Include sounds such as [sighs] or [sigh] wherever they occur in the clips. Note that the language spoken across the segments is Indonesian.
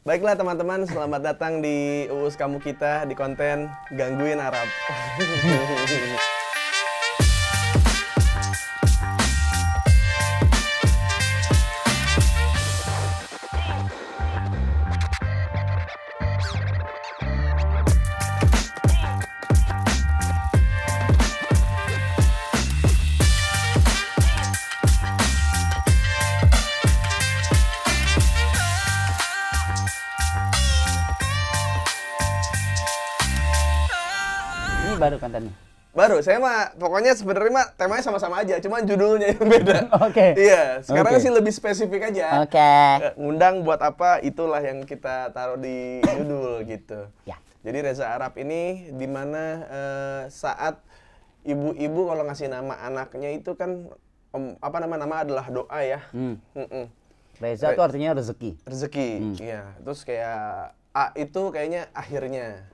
Baiklah teman-teman, selamat datang di Uus Kamu Kita di konten Gangguin Arab. [laughs] baru. Saya mah pokoknya sebenarnya mah temanya sama-sama aja, cuman judulnya yang beda. [laughs] Oke. Okay. Iya, sekarang okay. sih lebih spesifik aja. Oke. Okay. Ya, ngundang buat apa? Itulah yang kita taruh di judul [coughs] gitu. Ya. Jadi Reza Arab ini dimana uh, eh, saat ibu-ibu kalau ngasih nama anaknya itu kan om, apa nama nama adalah doa ya. Hmm. Reza itu artinya rezeki. Rezeki, hmm. iya. Terus kayak A itu kayaknya akhirnya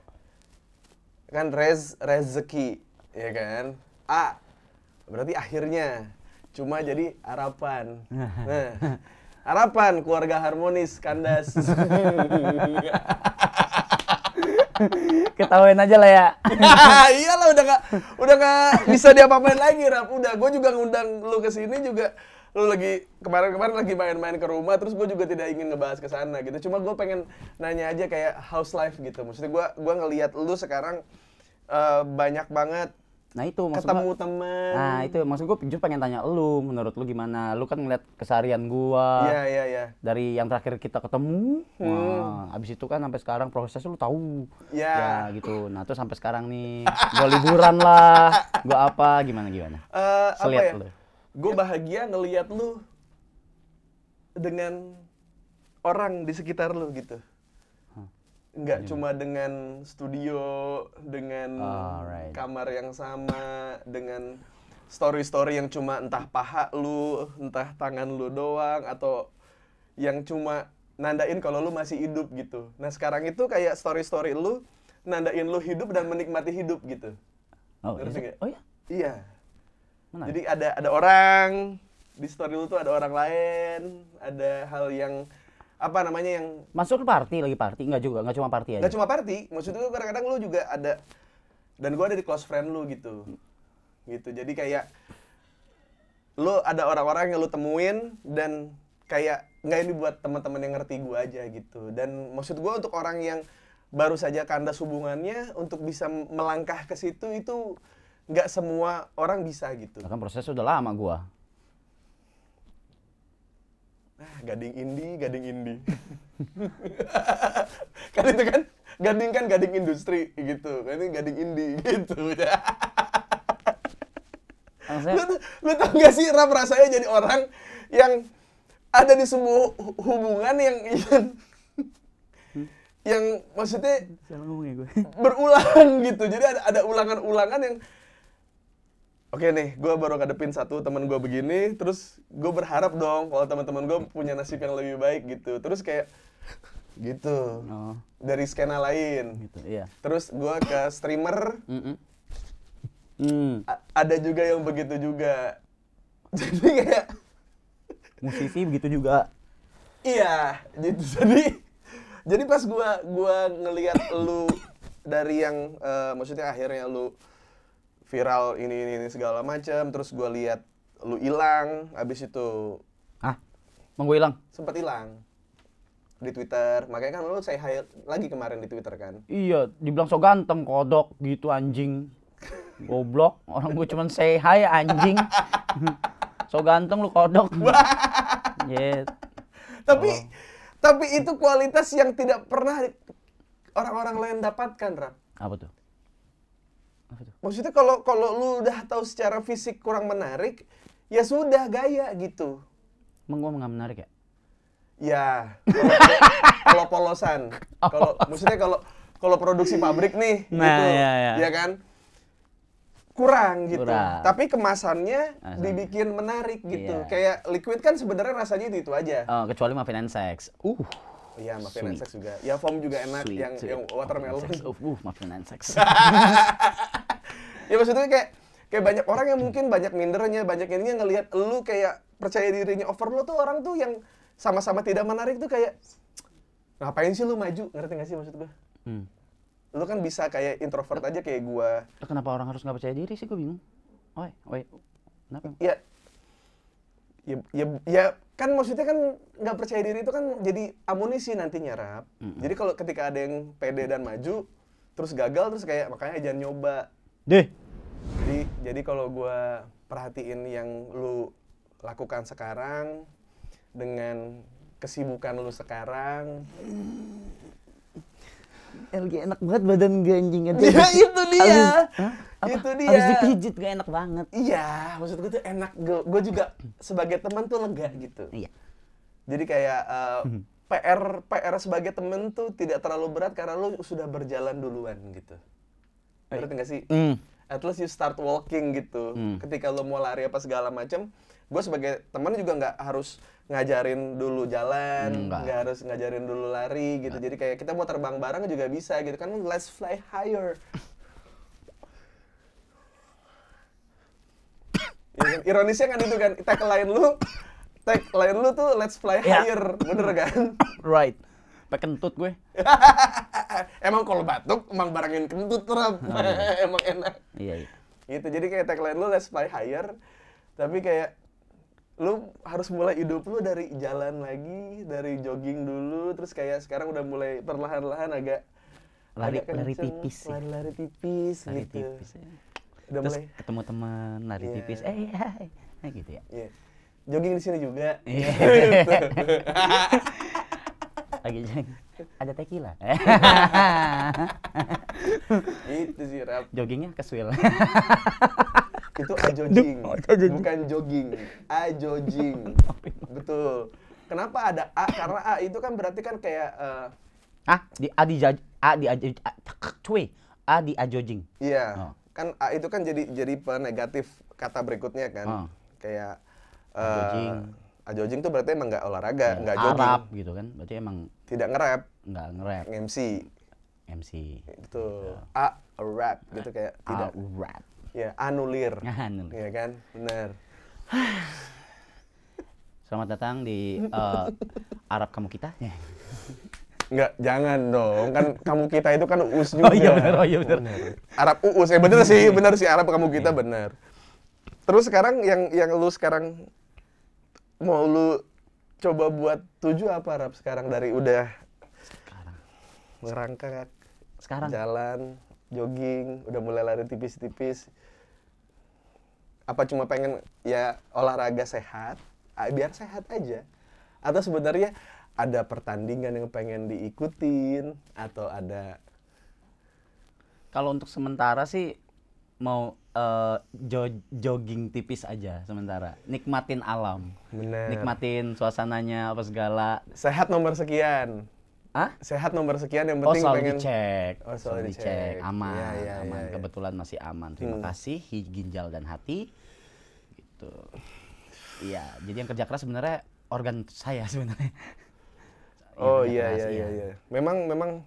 kan rez rezeki ya kan A berarti akhirnya cuma iya. jadi harapan [laughs] nah harapan keluarga harmonis kandas [laughs] ketawain aja lah ya [laughs] iyalah udah gak udah gak bisa diapa-apain lagi rap udah gue juga ngundang lu ke sini juga lu lagi kemarin-kemarin lagi main-main ke rumah terus gue juga tidak ingin ngebahas ke sana gitu cuma gue pengen nanya aja kayak house life gitu maksudnya gue gua ngelihat lu sekarang uh, banyak banget Nah itu maksud ketemu gua, temen. Nah itu maksud gue jujur pengen tanya lu, menurut lu gimana? Lu kan ngeliat kesarian gua. Iya yeah, iya yeah, iya. Yeah. Dari yang terakhir kita ketemu, hmm. wah, abis itu kan sampai sekarang prosesnya lu tahu. Iya. Ya gitu. Nah terus sampai sekarang nih, gue liburan lah, gue apa, gimana gimana? Uh, apa ya? lu. Gue bahagia ngeliat lu dengan orang di sekitar lu gitu nggak iya. cuma dengan studio, dengan Alright. Ah, kamar yang sama, dengan story-story yang cuma entah paha lu, entah tangan lu doang atau yang cuma nandain kalau lu masih hidup gitu. Nah, sekarang itu kayak story-story lu nandain lu hidup dan menikmati hidup gitu. Oh, Ngerti iya? Oh iya. Iya. Menarik. Jadi ada ada orang di story lu tuh ada orang lain, ada hal yang apa namanya yang masuk ke party lagi party nggak juga nggak cuma party aja nggak cuma party maksud gue kadang-kadang lu juga ada dan gue ada di close friend lu gitu gitu jadi kayak lu ada orang-orang yang lu temuin dan kayak nggak ini buat teman-teman yang ngerti gue aja gitu dan maksud gue untuk orang yang baru saja kandas hubungannya untuk bisa melangkah ke situ itu nggak semua orang bisa gitu. Kan proses udah lama gue Ah, gading Indi, gading Indi. [laughs] kan itu kan gading kan gading industri gitu. Kan ini gading Indi [laughs] gitu ya. lu, lu tau gak sih Ram rasanya jadi orang yang ada di semua hubungan yang yang, yang maksudnya ya berulang gitu. Jadi ada ulangan-ulangan yang Oke nih, gue baru ngadepin satu teman gue begini, terus gue berharap dong kalau teman-teman gue punya nasib yang lebih baik gitu. Terus kayak gitu oh. dari skena lain gitu iya terus gue ke streamer mm -mm. Mm. ada juga yang begitu juga [laughs] jadi kayak musisi begitu juga iya jadi jadi, jadi pas gue gua ngelihat lu dari yang uh, maksudnya akhirnya lu viral ini ini, ini segala macam terus gue lihat lu hilang abis itu ah mau hilang sempat hilang di Twitter makanya kan lu saya hire lagi kemarin di Twitter kan iya dibilang so ganteng kodok gitu anjing goblok orang gue cuman say hi anjing [laughs] so ganteng lu kodok [laughs] yeah. tapi oh. tapi itu kualitas yang tidak pernah orang-orang lain dapatkan Rap. apa tuh Maksudnya kalau kalau lu udah tahu secara fisik kurang menarik, ya sudah gaya gitu. Emang gua nggak menarik ya? Ya. [laughs] Kalau polosan. Oh. kalau maksudnya kalau kalau produksi pabrik nih nah, gitu. Iya, iya. Ya kan? Kurang gitu. Kurang. Tapi kemasannya Asal. dibikin menarik gitu. Iya. Kayak liquid kan sebenarnya rasanya itu, itu aja. Oh, kecuali maafin sex. Uh. Iya, Mafia Sweet. Sex juga. Ya, foam juga enak Sweet, yang yang watermelon. Sex. Oh, uh, Mafia Sex. [laughs] ya maksudnya kayak kayak banyak orang yang mungkin banyak mindernya, banyak ininya ngelihat lu kayak percaya dirinya overload tuh orang tuh yang sama-sama tidak menarik tuh kayak ngapain sih lu maju? Ngerti gak sih maksud gue? Hmm. Lu kan bisa kayak introvert aja kayak gua. Kenapa orang harus nggak percaya diri sih gue bingung. Oi, oi. Kenapa? Ya, ya ya, ya kan maksudnya kan nggak percaya diri itu kan jadi amunisi nanti nyerap mm -hmm. jadi kalau ketika ada yang pede dan maju terus gagal terus kayak makanya jangan nyoba deh jadi jadi kalau gue perhatiin yang lu lakukan sekarang dengan kesibukan lu sekarang LG enak banget badan ganjingnya [laughs] ya itu dia huh? apa, itu dia harus dipijit gak enak banget iya maksud gue tuh enak gue gue juga sebagai teman tuh lega gitu iya jadi kayak uh, eh, mhm. PR PR sebagai temen tuh tidak terlalu berat karena lu sudah berjalan duluan gitu berarti gak sih mm. at least you start walking gitu mm. ketika lu mau lari apa segala macam gue sebagai teman juga nggak harus ngajarin dulu jalan, nggak harus ngajarin dulu lari gitu. Jadi kayak kita mau terbang bareng juga bisa gitu kan. Let's fly higher. ironisnya kan itu kan tag lain lu tag lain lu tuh let's fly yeah. higher bener kan right pakai kentut gue [laughs] emang kalau batuk emang barangin kentut terap oh, iya. [laughs] emang enak iya, iya gitu jadi kayak tag lain lu let's fly higher tapi kayak lu harus mulai hidup lu dari jalan lagi, dari jogging dulu, terus kayak sekarang udah mulai perlahan-lahan agak lari agak kenceng, lari tipis, lari, lari tipis lari gitu. Tipis, ya. Udah Terus mulai. ketemu teman lari yeah. tipis, eh hey, nah, gitu ya. Yeah. Jogging di sini juga. Lagi jogging. Ada tequila. Itu sih rap. Joggingnya keswil Itu ajojing, bukan jogging. Ajojing. Betul. Kenapa ada A? Karena A itu kan berarti kan kayak uh, Ah, di A di A di A, di, a, di, a, di, a, a, di, a, di, a, di, a, a, di, a, di, a, di, a, di, a, di, a, di, a, kan ah, itu kan jadi jadi negatif kata berikutnya kan. Ah. Kayak Ajojing. Ah, eh, uh, ah, Ajojing tuh berarti emang nggak olahraga, iya. nggak ya, jogging. Arab gitu kan, berarti emang tidak ngerap. Nggak ngerap. MC. MC. Itu A iya. rap gitu kayak A, tidak rap. Ya, anulir. [laughs] Anulir. Iya kan? Benar. [sighs] Selamat datang di uh, Arab kamu kita. [laughs] Enggak, jangan dong. Kan kamu kita itu kan uus juga. Oh iya benar, oh iya benar. Arab uus. Eh benar sih, iya. benar sih Arab kamu kita iya. benar. Terus sekarang yang yang lu sekarang mau lu coba buat tujuh apa Arab sekarang dari udah sekarang. merangkak sekarang jalan jogging udah mulai lari tipis-tipis apa cuma pengen ya olahraga sehat ah, biar sehat aja atau sebenarnya ada pertandingan yang pengen diikutin atau ada kalau untuk sementara sih mau uh, jogging tipis aja sementara nikmatin alam Bener. nikmatin suasananya apa segala sehat nomor sekian Hah? Sehat nomor sekian yang oh, penting oh, selalu pengen dicek. Oh, selalu, selalu dicek. dicek. Iya, aman, ya, ya, aman. Ya, ya. Kebetulan masih aman. Terima hmm. kasih ginjal dan hati. Gitu. Iya, jadi yang kerja keras sebenarnya organ saya [laughs] sebenarnya. Iya, oh iya iya iya iya. Memang memang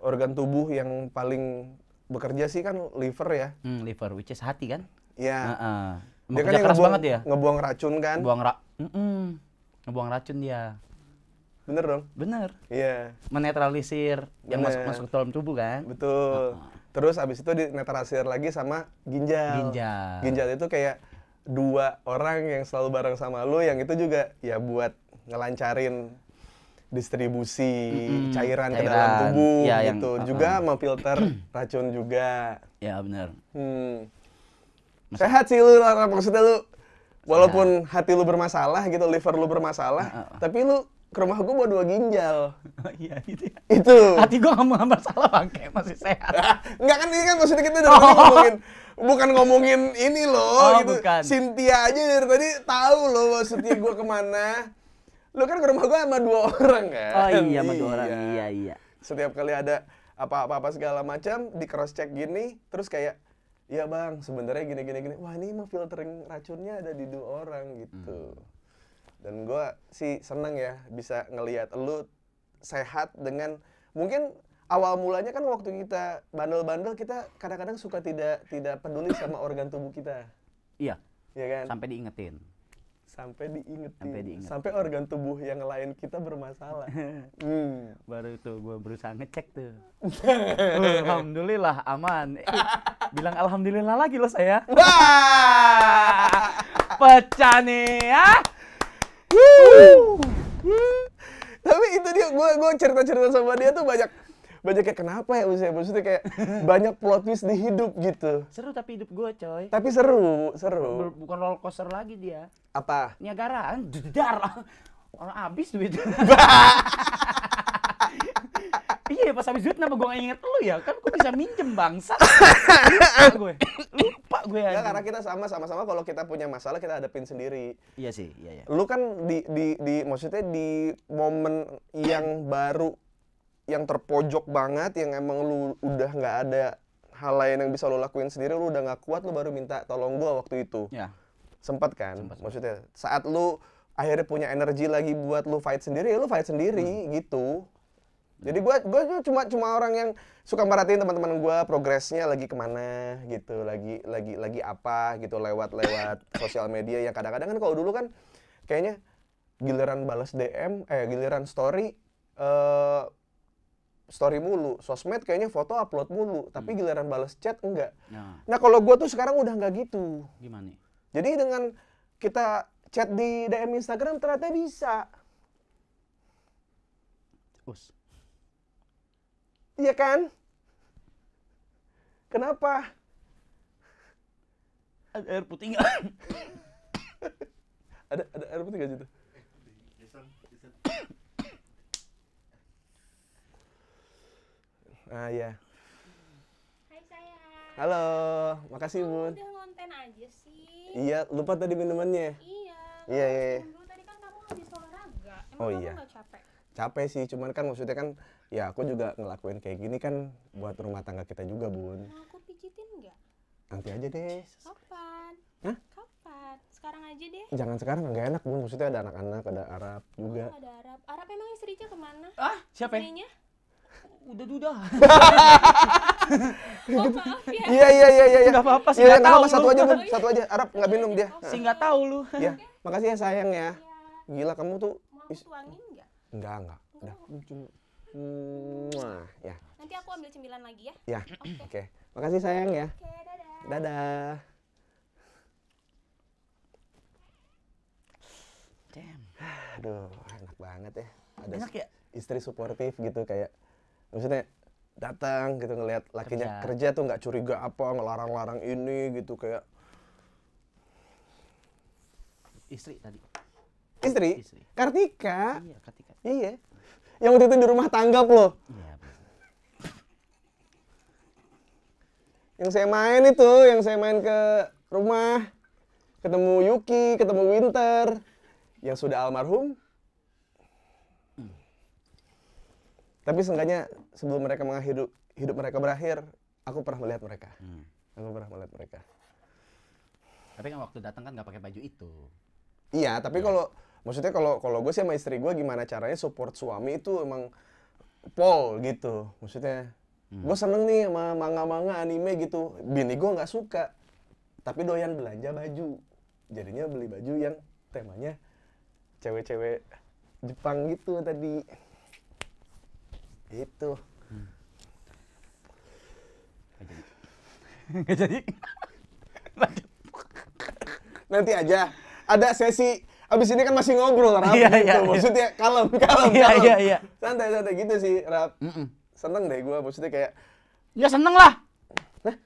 organ tubuh yang paling bekerja sih kan liver ya. Hmm, liver which is hati kan? Iya. Yeah. Uh, uh. Dia kan ngebuang, banget ya. Ngebuang racun kan? Buang ra mm -mm. Ngebuang racun dia. Bener dong? Bener. Iya. Yeah. Menetralisir Bener. yang masuk masuk ke dalam tubuh kan? Betul. Uh -uh. Terus abis itu dinetralisir lagi sama ginjal. Ginjal. Ginjal itu kayak dua orang yang selalu bareng sama lu yang itu juga ya buat ngelancarin distribusi mm-hmm. cairan, cairan ke dalam tubuh ya, gitu. Yang, uh-uh. juga uh, memfilter racun juga. Ya benar. Hmm. Sehat sih lu, Lara. maksudnya lu walaupun Sehat. hati lu bermasalah gitu, liver lu bermasalah, uh, uh. tapi lu ke rumah gue bawa dua ginjal. Oh, iya gitu. Ya. Itu. Hati gue nggak mau salah bangke masih sehat. Enggak kan ini kan maksudnya kita dari oh. ngomongin bukan ngomongin ini loh oh, gitu. Bukan. Cynthia aja dari tadi tahu loh maksudnya gue kemana. Lu kan ke rumah gua sama dua orang kan? Oh iya, sama dua orang. Iya. iya, iya. Setiap kali ada apa-apa segala macam di cross check gini, terus kayak Iya bang, sebenarnya gini gini gini. Wah ini mah filtering racunnya ada di dua orang gitu. Hmm. Dan gue sih seneng ya bisa ngelihat lu sehat dengan mungkin awal mulanya kan waktu kita bandel-bandel kita kadang-kadang suka tidak tidak peduli sama organ tubuh kita. Iya. Iya kan? Sampai diingetin sampai diingetin sampai, diingetin. sampai organ tubuh yang lain kita bermasalah [laughs] hmm. baru itu gue berusaha ngecek tuh alhamdulillah aman eh, bilang alhamdulillah lagi loh saya [laughs] pecah nih ya tapi itu dia gue gue cerita cerita sama dia tuh banyak banyak kayak kenapa ya usia maksudnya kayak banyak plot twist di hidup gitu seru tapi hidup gue coy tapi seru seru bukan roller coaster lagi dia apa Niagara dar orang abis duit [laughs] iya pas habis duit kenapa gue gak inget lu ya kan gue bisa minjem bangsa [laughs] lupa gue ya. lupa gue ya karena kita sama sama sama kalau kita punya masalah kita hadapin sendiri iya sih iya, iya. lu kan di di di maksudnya di momen yang baru yang terpojok banget yang emang lu udah nggak ada hal lain yang bisa lu lakuin sendiri lu udah nggak kuat lu baru minta tolong gua waktu itu ya. sempat kan sempet. maksudnya saat lu akhirnya punya energi lagi buat lu fight sendiri ya lu fight sendiri hmm. gitu ya. jadi gue gua cuma cuma orang yang suka merhatiin teman-teman gue progresnya lagi kemana gitu, lagi lagi lagi apa gitu lewat lewat [coughs] sosial media yang kadang-kadang kan kalau dulu kan kayaknya giliran balas DM, eh giliran story, uh, story mulu, sosmed kayaknya foto upload mulu, tapi hmm. giliran balas chat enggak. Nah, nah kalau gue tuh sekarang udah enggak gitu. Gimana? Jadi dengan kita chat di DM Instagram ternyata bisa. Us. Iya kan? Kenapa? Ada air putih nggak? [laughs] ada ada air putih nggak gitu? Ah iya. Hai sayang. Halo, makasih Bun. Udah ngonten aja sih. Iya, lupa tadi minumannya. Iya. Iya, iya. iya. tadi kan kamu habis olahraga. Emang oh, iya. capek? Capek sih, cuman kan maksudnya kan ya aku juga ngelakuin kayak gini kan buat rumah tangga kita juga, Bun. Nah, aku pijitin nggak? Nanti aja deh. Kapan? Hah? Kapan? Sekarang aja deh. Jangan sekarang, nggak enak, Bun. Maksudnya ada anak-anak, ada Arab oh, juga. Oh, ada Arab. Arab emang istrinya kemana? Ah, siapa ya? udah duda. [laughs] oh, maaf ya. Iya iya iya iya. Enggak iya. apa-apa sih. ya, enggak Apa, apa satu aja, Bun. Iya. Satu aja. Arab enggak minum dia. Sih enggak tahu lu. Iya. Makasih ya sayang ya. Gila kamu tuh Mau tuangin enggak? Enggak, enggak. Udah. Oh. cuma Wah, ya. Nanti aku ambil cemilan lagi ya. Ya. Oke. Okay. Okay. Makasih sayang ya. Oke, okay, dadah. Dadah. Damn. Aduh, enak banget ya. Ada enak ya? Istri suportif gitu kayak maksudnya datang gitu ngelihat lakinya kerja, kerja tuh nggak curiga apa ngelarang-larang ini gitu kayak istri tadi istri, istri. Kartika iya Kartika iya, iya. yang waktu itu di rumah tanggap loh iya, yang saya main itu yang saya main ke rumah ketemu Yuki ketemu Winter yang sudah almarhum tapi seenggaknya sebelum mereka mengakhiri hidup, mereka berakhir aku pernah melihat mereka hmm. aku pernah melihat mereka tapi kan waktu datang kan nggak pakai baju itu iya tapi ya. kalau maksudnya kalau kalau gue sih sama istri gue gimana caranya support suami itu emang pol gitu maksudnya hmm. gue seneng nih sama manga-manga anime gitu bini gue nggak suka tapi doyan belanja baju jadinya beli baju yang temanya cewek-cewek Jepang gitu tadi itu. Hmm. [laughs] jadi. Nanti aja. Ada sesi abis ini kan masih ngobrol Rap iya, gitu. Iya, iya. maksudnya iya. kalem, kalem, iya, kalem. Iya, iya. Santai, santai gitu sih Rap. Mm -mm. Seneng deh gue, maksudnya kayak. Ya seneng lah.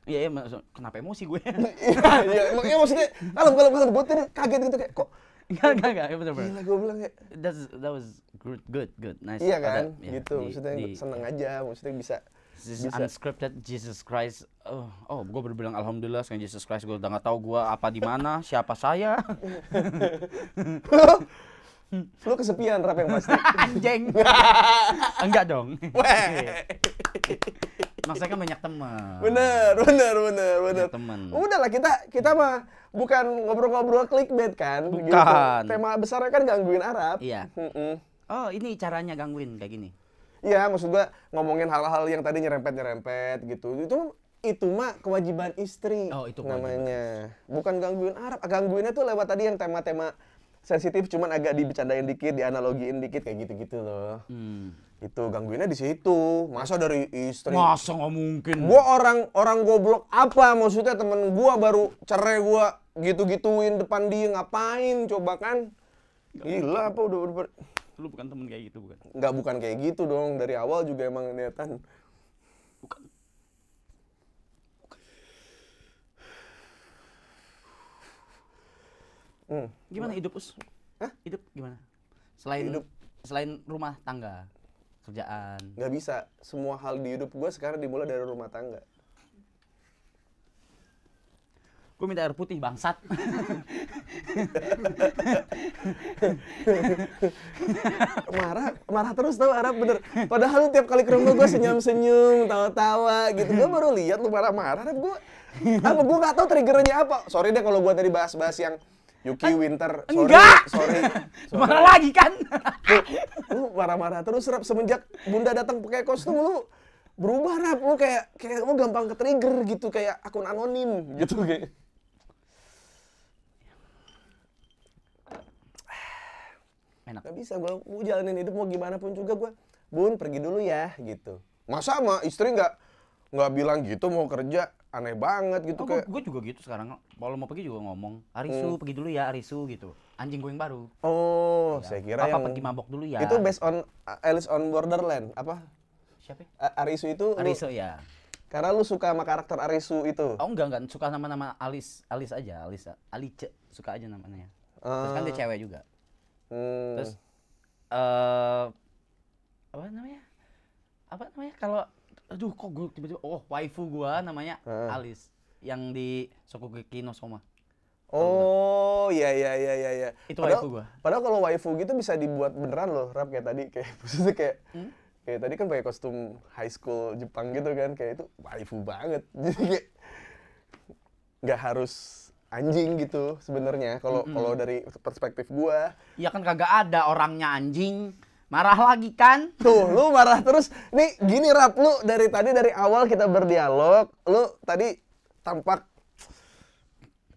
iya, iya, kenapa emosi gue? [laughs] iya, iya, ya, maksudnya kalem, kalem, kalem. Gue tadi kaget gitu kayak kok Enggak, enggak, enggak, bener iya, bener. Gila gue bilang kayak That's, that was good, good, good, nice. Iya kan, Ada, ya, gitu. Di, maksudnya di, seneng ya. aja, maksudnya bisa This bisa. unscripted Jesus Christ. Oh, oh gue berbilang alhamdulillah sekarang Jesus Christ gue udah gak tahu gue apa di mana, [laughs] siapa saya. [laughs] Lu kesepian rap yang pasti. [laughs] Anjing. Enggak dong maksudnya kan banyak teman bener bener bener bener teman udah lah kita kita mah bukan ngobrol-ngobrol clickbait kan gitu. bukan gitu. tema besarnya kan gangguin Arab iya mm -mm. oh ini caranya gangguin kayak gini Iya, maksud gua ngomongin hal-hal yang tadi nyerempet-nyerempet gitu. Itu itu mah kewajiban istri oh, itu namanya. Bukan gangguin Arab, ah, gangguinnya tuh lewat tadi yang tema-tema sensitif cuman agak dibicarain dikit, dianalogiin dikit kayak gitu-gitu loh. Hmm itu gangguinnya di situ masa dari istri masa nggak mungkin gua orang orang goblok apa maksudnya temen gua baru cerai gua gitu gituin depan dia ngapain coba kan gak gila apa udah, udah lu bukan temen kayak gitu bukan nggak bukan kayak gitu dong dari awal juga emang niatan bukan Hmm. Gimana hidup us? Hah? Hidup gimana? Selain hidup. selain rumah tangga kerjaan nggak bisa semua hal di hidup gue sekarang dimulai dari rumah tangga gue minta air putih bangsat marah marah terus tau Arab bener padahal tiap kali ke rumah gue senyum senyum tawa-tawa gitu gue baru lihat lu marah-marah Arab gue apa gue nggak tau triggernya apa sorry deh kalau gue tadi bahas-bahas yang Yuki An Winter sorry, enggak sorry, sorry. [laughs] marah lagi kan lu marah-marah terus rap semenjak bunda datang pakai kostum lu berubah rap lu kayak kayak lu gampang ke trigger gitu kayak akun anonim gitu kayak [sighs] enak gak bisa gue mau jalanin hidup mau gimana pun juga gue bun pergi dulu ya gitu masa sama istri nggak nggak bilang gitu mau kerja aneh banget gitu oh, kayak gue juga gitu sekarang kalau mau pergi juga ngomong Arisu hmm. pergi dulu ya Arisu gitu anjing gue yang baru oh ya. saya kira Papa yang pergi mabok dulu ya itu based on uh, Alice on Borderland apa siapa A Arisu itu Arisu lu... ya karena lu suka sama karakter Arisu itu oh enggak enggak suka sama nama Alice Alice aja Alice Alice suka aja namanya uh. terus kan dia ah. cewek juga hmm. terus uh, apa namanya apa namanya kalau aduh kok gue tiba-tiba oh waifu gue namanya uh. Alice yang di Sokugeki no Soma. Oh iya iya iya iya ya Itu padahal, waifu gua. Padahal kalau waifu gitu bisa dibuat beneran loh, rap kayak tadi kayak [laughs] maksudnya kayak hmm? kayak tadi kan pakai kostum high school Jepang gitu kan kayak itu waifu banget. [laughs] Jadi kayak nggak harus anjing gitu sebenarnya kalau mm -hmm. kalau dari perspektif gua. Iya kan kagak ada orangnya anjing. Marah lagi kan? Tuh, lu marah terus. Nih, gini Rap, lu dari tadi dari awal kita berdialog, lu tadi tampak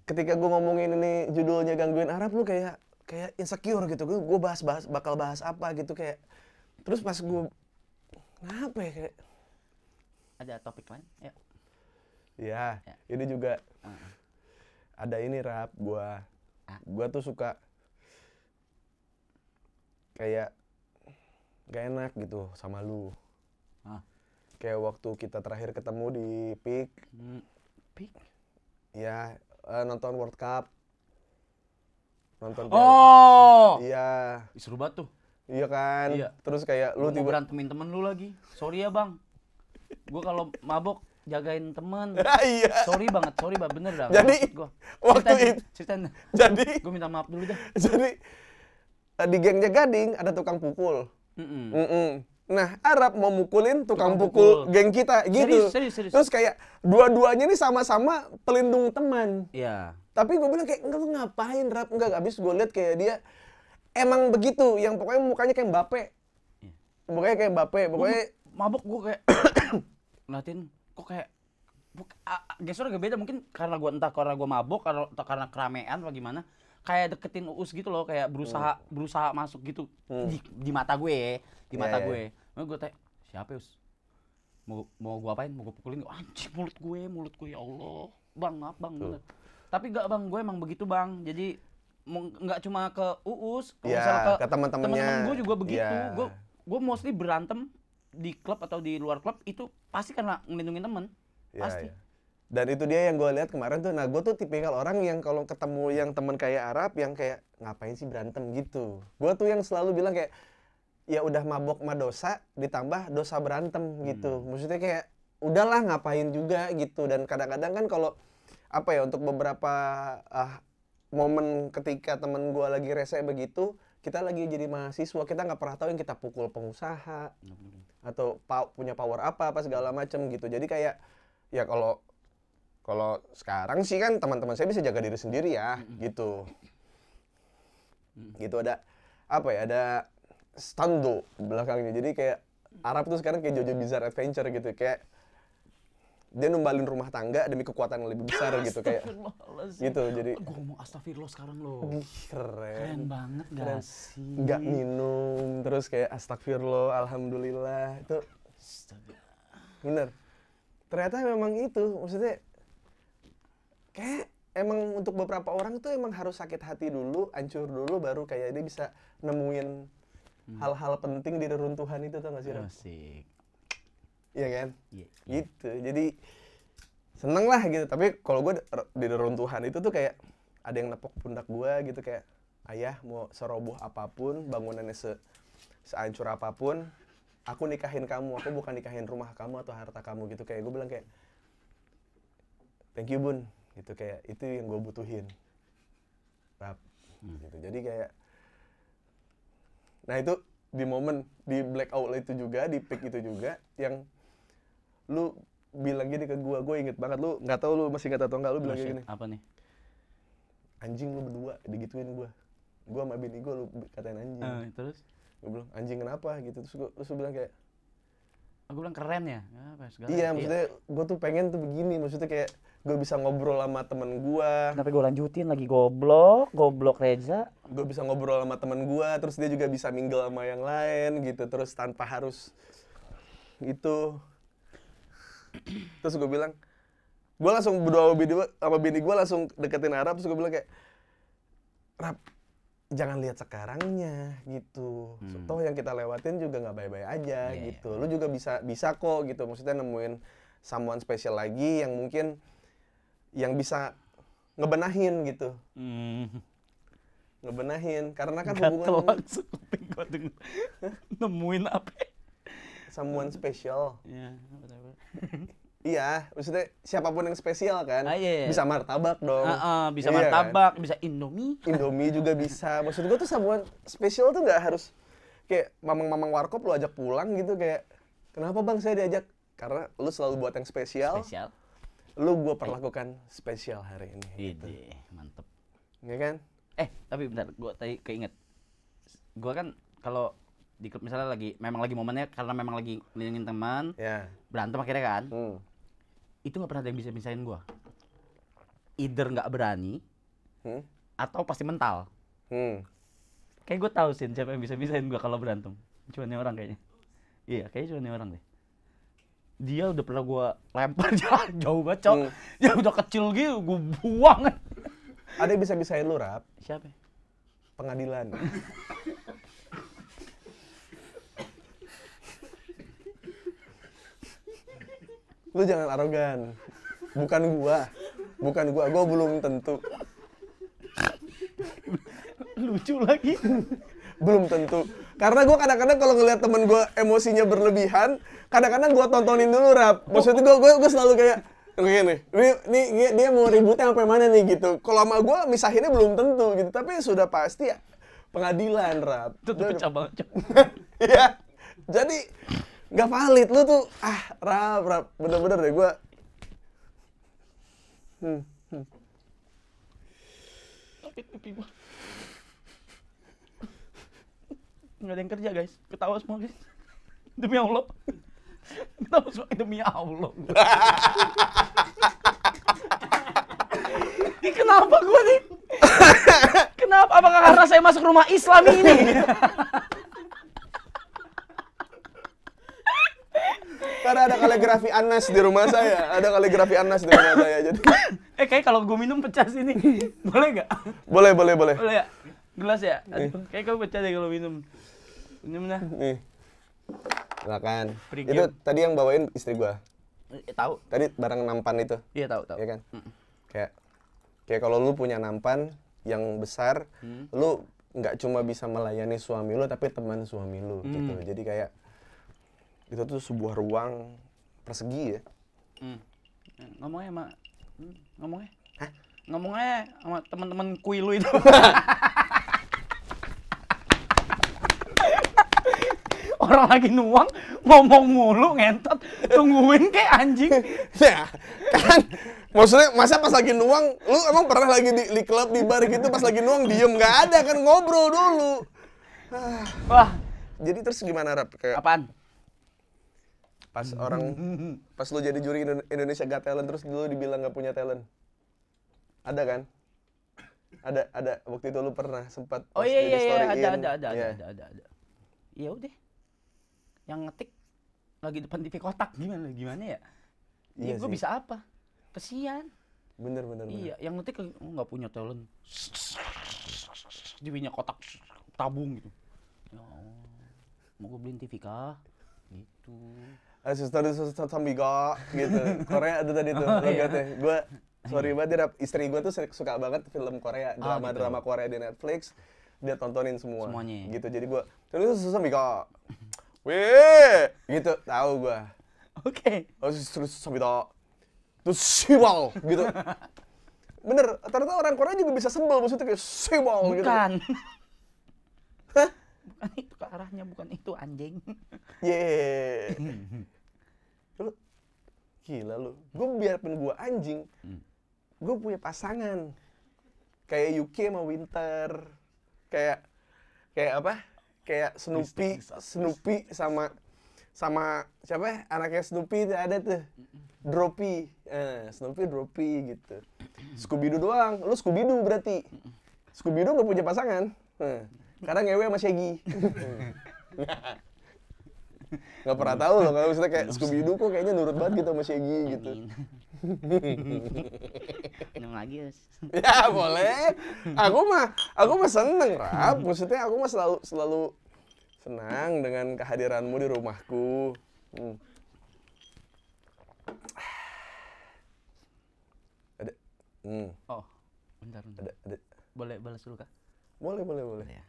ketika gue ngomongin ini judulnya gangguin Arab lu kayak kayak insecure gitu. Gue bahas bahas bakal bahas apa gitu kayak. Terus pas gue ngapa ya kayak ada topik lain? Ya. Ya, ya. ini juga uh. ada ini Rap gue. Ah. gue tuh suka kayak gak enak gitu sama lu. Hah? Kayak waktu kita terakhir ketemu di PIK. Hmm, PIK? Ya, uh, eh, nonton World Cup. Nonton Oh! Iya. Seru banget tuh. Iya kan? Iya. Terus kayak lu, tiba tiba berantemin temen lu lagi. Sorry ya, Bang. Gua kalau mabok jagain temen. [laughs] Ah, iya. sorry banget, sorry banget bener dah. Jadi gua. [laughs] waktu ceritain, itu ceritain. [laughs] Jadi gua minta maaf dulu deh, Jadi eh, di gengnya Gading ada tukang pukul. Mm -mm. Mm -mm. Nah, Arab mau mukulin tukang, tukang pukul, pukul geng kita gitu. Serius, serius, serius. Terus kayak dua-duanya ini sama-sama pelindung teman. Iya. Yeah. Tapi gue bilang kayak enggak lu ngapain rap enggak habis gue lihat kayak dia emang begitu yang pokoknya mukanya kayak Mbappe. Iya. Mukanya kayak Mbappe, pokoknya gua mabuk gue kayak [coughs] ngeliatin kok kayak gesture agak beda mungkin karena gue entah karena gue mabuk atau karena keramaian atau gimana kayak deketin Uus gitu loh, kayak berusaha hmm. berusaha masuk gitu hmm. di, di mata gue, ya di mata yeah, iya, gue. Yeah. Iya. gue tanya, siapa Uus? Mau mau gue apain? Mau gue pukulin? Anjing mulut gue, mulut gue ya Allah. Bang, maaf bang. Hmm. Tapi gak bang, gue emang begitu bang. Jadi nggak cuma ke Uus, kalau iya, yeah, misalnya ke, ke teman-teman gue juga begitu. Yeah. Gue gue mostly berantem di klub atau di luar klub itu pasti karena ngelindungin temen. Yeah, pasti. Yeah dan itu dia yang gue lihat kemarin tuh nah gue tuh tipikal orang yang kalau ketemu yang temen kayak Arab yang kayak ngapain sih berantem gitu gue tuh yang selalu bilang kayak ya udah mabok mah dosa ditambah dosa berantem gitu hmm. maksudnya kayak udahlah ngapain juga gitu dan kadang-kadang kan kalau apa ya untuk beberapa ah, momen ketika temen gue lagi rese begitu kita lagi jadi mahasiswa kita nggak pernah tahu yang kita pukul pengusaha atau punya power apa apa segala macem gitu jadi kayak ya kalau kalau sekarang sih kan teman-teman saya bisa jaga diri sendiri ya, gitu. Gitu ada apa ya? Ada stando belakangnya. Jadi kayak Arab tuh sekarang kayak Jojo Bizarre Adventure gitu, kayak dia numbalin rumah tangga demi kekuatan yang lebih besar gitu kayak gitu jadi gue mau astagfirullah sekarang lo keren keren banget keren. sih nggak minum terus kayak astagfirullah alhamdulillah itu bener ternyata memang itu maksudnya kayak emang untuk beberapa orang tuh emang harus sakit hati dulu, hancur dulu baru kayak dia bisa nemuin hmm. hal-hal hmm. penting di reruntuhan itu tuh gak sih? Asik. Iya kan? yeah. Iya. Gitu. Jadi seneng lah gitu. Tapi kalau gue di reruntuhan itu tuh kayak ada yang nepok pundak gue gitu kayak ayah mau seroboh apapun bangunannya se seancur apapun aku nikahin kamu aku bukan nikahin rumah kamu atau harta kamu gitu kayak gue bilang kayak thank you bun gitu kayak itu yang gue butuhin rap hmm. gitu jadi kayak nah itu di momen di blackout itu juga di peak itu juga yang lu bilang gini ke gue gue inget banget lu nggak tau lu masih kata atau nggak lu bilang gini apa nih anjing lu berdua digituin gue gue sama bini gue lu katain anjing uh, terus gue bilang anjing kenapa gitu terus gue terus gue bilang kayak gue bilang keren ya ah, apa segala iya maksudnya gue tuh pengen tuh begini maksudnya kayak gue bisa ngobrol sama temen gue tapi gue lanjutin lagi goblok goblok Reza gue bisa ngobrol sama temen gue terus dia juga bisa mingle sama yang lain gitu terus tanpa harus itu terus gue bilang gue langsung berdoa sama bini, sama bini gue langsung deketin Arab terus gue bilang kayak Rap, jangan lihat sekarangnya gitu. Hmm. Toh yang kita lewatin juga nggak baik-baik aja yeah, iya. gitu. Yeah. Lu juga bisa bisa kok gitu. Maksudnya nemuin someone special lagi yang mungkin yang bisa ngebenahin gitu. Hmm. Ngebenahin karena kan Gatel hubungan langsung [laughs] gua denger. [laughs] nemuin apa? Ya? Someone special. Iya, [laughs] Iya, maksudnya siapapun yang spesial kan, ah, iya, iya. bisa martabak dong. Uh, uh, bisa iya, kan? martabak, kan? bisa Indomie. Indomie juga bisa. Maksud gua tuh sabuan spesial tuh nggak harus kayak mamang-mamang warkop lu ajak pulang gitu kayak kenapa bang saya diajak karena lu selalu buat yang spesial. Spesial. Lu gua perlakukan spesial hari ini. Gitu. mantep. Iya kan? Eh tapi bentar, gua tadi keinget. Gua kan kalau di misalnya lagi memang lagi momennya karena memang lagi ngelindungin teman, yeah. berantem akhirnya kan. Hmm itu nggak pernah ada yang bisa misahin gue either nggak berani hmm? atau pasti mental hmm. kayak gue tahu sih siapa yang bisa misahin gue kalau berantem cuma nih orang kayaknya iya yeah, kayaknya cuma nih orang deh dia udah pernah gue lempar [laughs] jauh banget cok hmm. ya udah kecil gitu gue buang ada yang bisa bisain lu rap siapa pengadilan [laughs] lu jangan arogan bukan gua bukan gua gua belum tentu lucu lagi belum tentu karena gua kadang-kadang kalau ngeliat temen gua emosinya berlebihan kadang-kadang gua tontonin dulu rap maksudnya gua, gue, gue selalu kayak Oke nih, ini, ini, ini dia mau ributnya sampai mana nih gitu. Kalau sama gua misahinnya belum tentu gitu, tapi sudah pasti ya pengadilan rap. Itu pecah banget. [laughs] Iya. Jadi nggak valid lu tuh ah rap rap bener-bener deh gue hmm, hmm. sakit pipi gue nggak ada yang kerja guys ketawa semua guys demi allah ketawa semua demi allah kenapa gue nih kenapa apakah karena saya masuk rumah Islam ini Karena ada kaligrafi Anas di rumah saya. Ada kaligrafi Anas di rumah saya. Jadi [laughs] Eh kayak kalau gue minum pecah sini. [laughs] Boleh nggak? Boleh, boleh, boleh. Boleh ya? Gelas ya? kayak kau pecah deh kalau minum. Minum nah. Nih. Silakan. Itu ya? tadi yang bawain istri gua. Eh, tahu. Tadi barang nampan itu. Iya, tahu, tahu. Iya kan? Mm. Kayak kayak kalau lu punya nampan yang besar, mm. lu nggak cuma bisa melayani suami lu tapi teman suami lu mm. gitu. Hmm. Jadi kayak itu tuh sebuah ruang persegi ya hmm. Eh, ngomongnya sama hmm, ngomongnya Hah? ngomongnya sama teman-teman kui lu itu [laughs] orang lagi nuang ngomong mulu ngentot tungguin kayak anjing [laughs] ya kan maksudnya masa pas lagi nuang lu emang pernah lagi di, di klub di bar gitu pas lagi nuang diem nggak ada kan ngobrol dulu ah. wah jadi terus gimana rap kayak apaan Pas orang [laughs] pas lu jadi juri Indonesia Got Talent terus lu dibilang nggak punya talent. Ada kan? Ada ada waktu itu lu pernah sempat Oh iya, iya iya iya ada ada ada, yeah. ada ada ada Iya udah. Yang ngetik lagi depan TV kotak gimana gimana ya? ya iya, gue bisa apa? Kesian. Bener bener. Iya, bener. yang ngetik oh, nggak oh, punya talent. punya kotak tabung gitu. Ya, mau gue beliin TV kah? Gitu. Sustar Sustar kok gitu. Korea ada tadi tuh. Oh, iya. Ya. Gue sorry banget istri gue tuh suka banget film Korea, drama-drama oh, gitu. drama Korea di Netflix. Dia tontonin semua. Semuanya. Gitu. Jadi gue terus Sustar kok Wih, gitu tahu gue. Oke. Okay. Terus Sambigo. Terus siwal gitu. Bener, ternyata orang Korea juga bisa sebel maksudnya kayak siwal gitu. Bukan. Hah? bukan itu ke arahnya bukan itu anjing. Yeah gila lu gue biarpun gue anjing hmm. gue punya pasangan kayak UK sama Winter kayak kayak apa kayak Snoopy Snoopy sama sama siapa ya? anaknya Snoopy itu ada tuh Droppy eh, Snoopy Droppy gitu Scooby Doo doang lu Scooby Doo berarti Scooby Doo gak punya pasangan eh, karena ngewe sama Shaggy [laughs] nggak pernah tahu loh kalau misalnya kayak Scooby Doo kok kayaknya nurut banget gitu sama Shaggy gitu minum lagi us ya boleh aku mah aku mah seneng rap maksudnya aku mah selalu selalu senang dengan kehadiranmu di rumahku hmm. ada hmm. oh bentar bentar ada, ada. boleh balas dulu kak boleh boleh boleh ya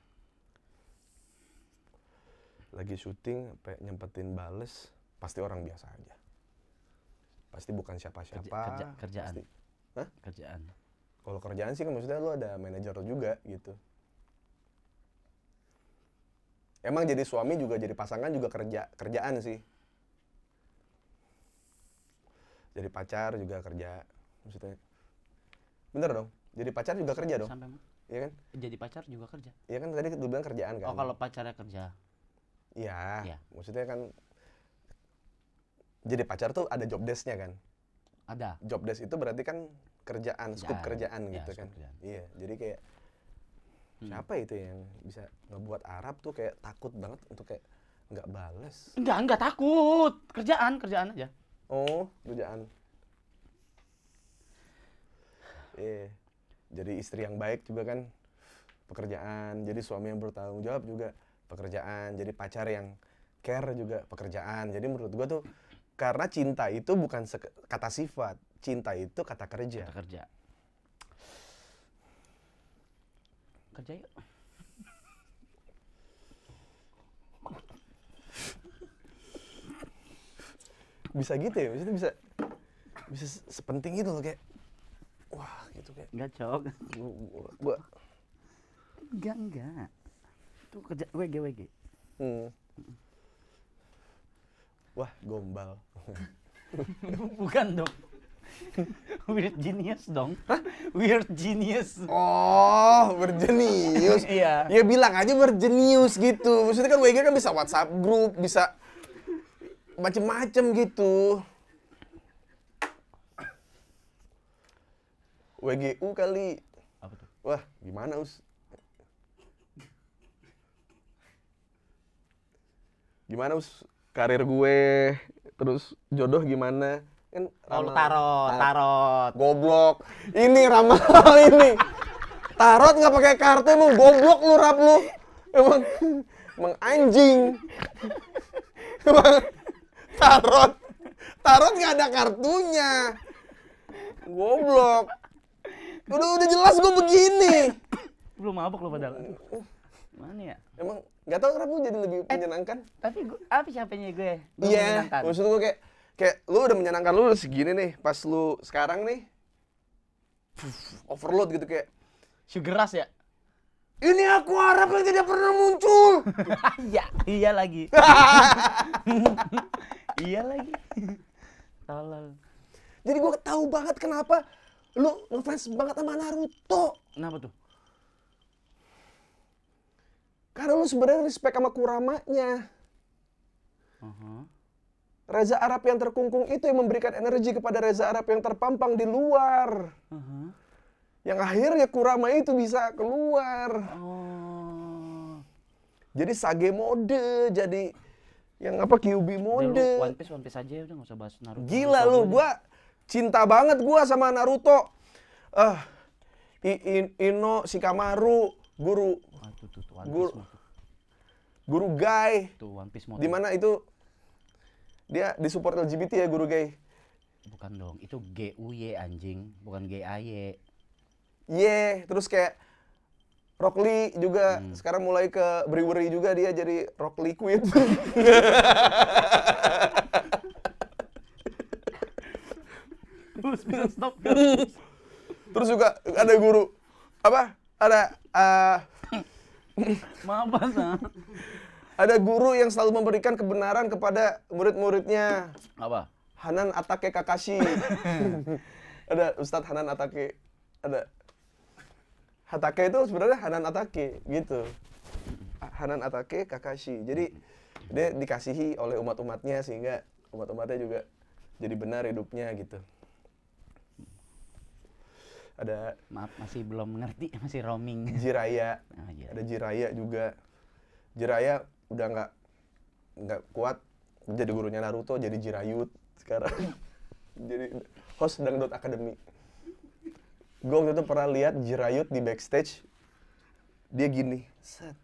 lagi syuting nyempetin bales pasti orang biasa aja pasti bukan siapa-siapa kerja, kerja, kerjaan pasti, Hah? kerjaan kalau kerjaan sih kan maksudnya lu ada manajer juga gitu emang jadi suami juga jadi pasangan juga kerja kerjaan sih jadi pacar juga kerja maksudnya bener dong jadi pacar juga kerja dong Sampai Iya kan? Jadi pacar juga kerja. Iya kan tadi lu bilang kerjaan kan? Oh kalau pacarnya kerja. Iya. Ya. Maksudnya kan jadi pacar tuh ada job desk-nya kan? Ada. Job desk itu berarti kan kerjaan, scoop ya, kerjaan ya, gitu kan. Kerjaan. Iya, jadi kayak hmm. siapa itu yang bisa ngebuat Arab tuh kayak takut banget untuk kayak nggak bales. Enggak, enggak takut. Kerjaan, kerjaan aja. Oh, kerjaan. Iya. Yeah. Jadi istri yang baik juga kan pekerjaan, jadi suami yang bertanggung jawab juga pekerjaan jadi pacar yang care juga pekerjaan jadi menurut gue tuh karena cinta itu bukan kata sifat cinta itu kata kerja kata kerja kerja yuk bisa gitu ya maksudnya bisa bisa sepenting itu loh kayak wah gitu kayak enggak cok gua, gua. enggak enggak itu kerja WG WG hmm. wah gombal [laughs] bukan dong Weird genius dong. Hah? Weird genius. Oh, berjenius. [laughs] iya. Ya bilang aja berjenius gitu. Maksudnya kan WG kan bisa WhatsApp grup, bisa macem-macem gitu. WGU kali. Apa tuh? Wah, gimana Us? gimana us karir gue terus jodoh gimana kan oh, ramal, tarot, tarot goblok ini ramal [laughs] ini tarot nggak pakai kartu lu goblok lu rap lu emang emang anjing emang tarot tarot nggak ada kartunya goblok udah udah jelas gue begini belum mabok lo padahal mana ya emang Gak tau kenapa gue jadi lebih eh, menyenangkan. Tapi gue apa capeknya gue? Ya? Iya, yeah, maksud gue kayak kayak lu udah menyenangkan lu udah segini nih, pas lu sekarang nih overload gitu kayak sugar rush ya. Ini aku harap yang tidak pernah muncul. [laughs] Iya, iya lagi. [laughs] iya lagi. Tolol. Jadi gue tahu banget kenapa lu ngefans banget sama Naruto. Kenapa tuh? Karena lu sebenarnya respect sama kuramanya. Uh-huh. Reza Arab yang terkungkung itu yang memberikan energi kepada Reza Arab yang terpampang di luar. Uh-huh. Yang akhirnya kurama itu bisa keluar. Oh. Jadi sage mode, jadi yang apa Kyubi mode. lu, One Piece One Piece aja udah gak usah bahas Naruto. Gila lu, gua cinta banget gua sama Naruto. Eh, uh, Ino, Shikamaru, guru guru guru gay tuh One itu dia disupport LGBT ya guru gay bukan dong itu G U Y anjing bukan G A Y Y terus kayak Rock Lee juga hmm. sekarang mulai ke brewery juga dia jadi Rock Lee Queen. [laughs] Terus bisa stop Terus juga ada guru apa? ada uh, maaf sah? ada guru yang selalu memberikan kebenaran kepada murid-muridnya apa Hanan Atake Kakashi [laughs] ada Ustadz Hanan Atake ada Atake itu sebenarnya Hanan Atake gitu Hanan Atake Kakashi jadi dia dikasihi oleh umat-umatnya sehingga umat-umatnya juga jadi benar hidupnya gitu ada maaf masih belum ngerti [laughs] masih roaming Jiraya oh, iya. ada Jiraya juga Jiraya udah nggak nggak kuat jadi gurunya Naruto jadi Jirayut sekarang [laughs] jadi host dangdut academy gue waktu itu pernah lihat Jirayut di backstage dia gini set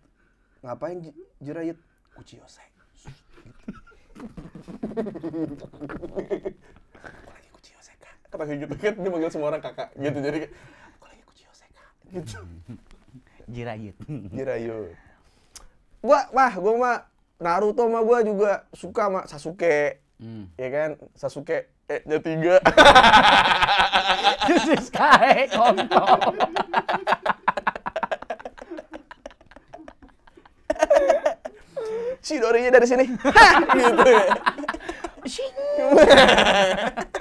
ngapain jerayut Jirayut [laughs] kata kayak gitu kan dia manggil semua orang kakak gitu iya. jadi aku lagi kuci Yoseka gitu [laughs] jirayut jirayut gua mah gua mah Naruto mah gua juga suka sama Sasuke hmm. ya kan Sasuke eh nya tiga this is kae kontol Shidorinya dari sini. [laughs] gitu. Ya. [laughs]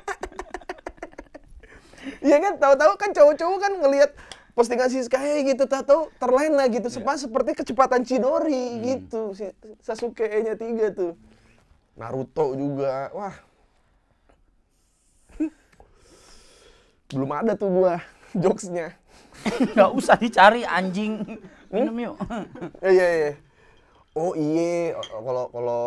Iya kan tahu-tahu kan cowok-cowok kan ngelihat postingan si Sky gitu tahu terlena gitu yeah. Iya. seperti kecepatan Chidori hmm. gitu Sasuke-nya tiga tuh. Naruto juga. Wah. Belum ada tuh gua jokesnya. [laughs] nggak usah dicari anjing. Hmm? Minum yuk. Iya, iya iya. Oh iya, kalau kalau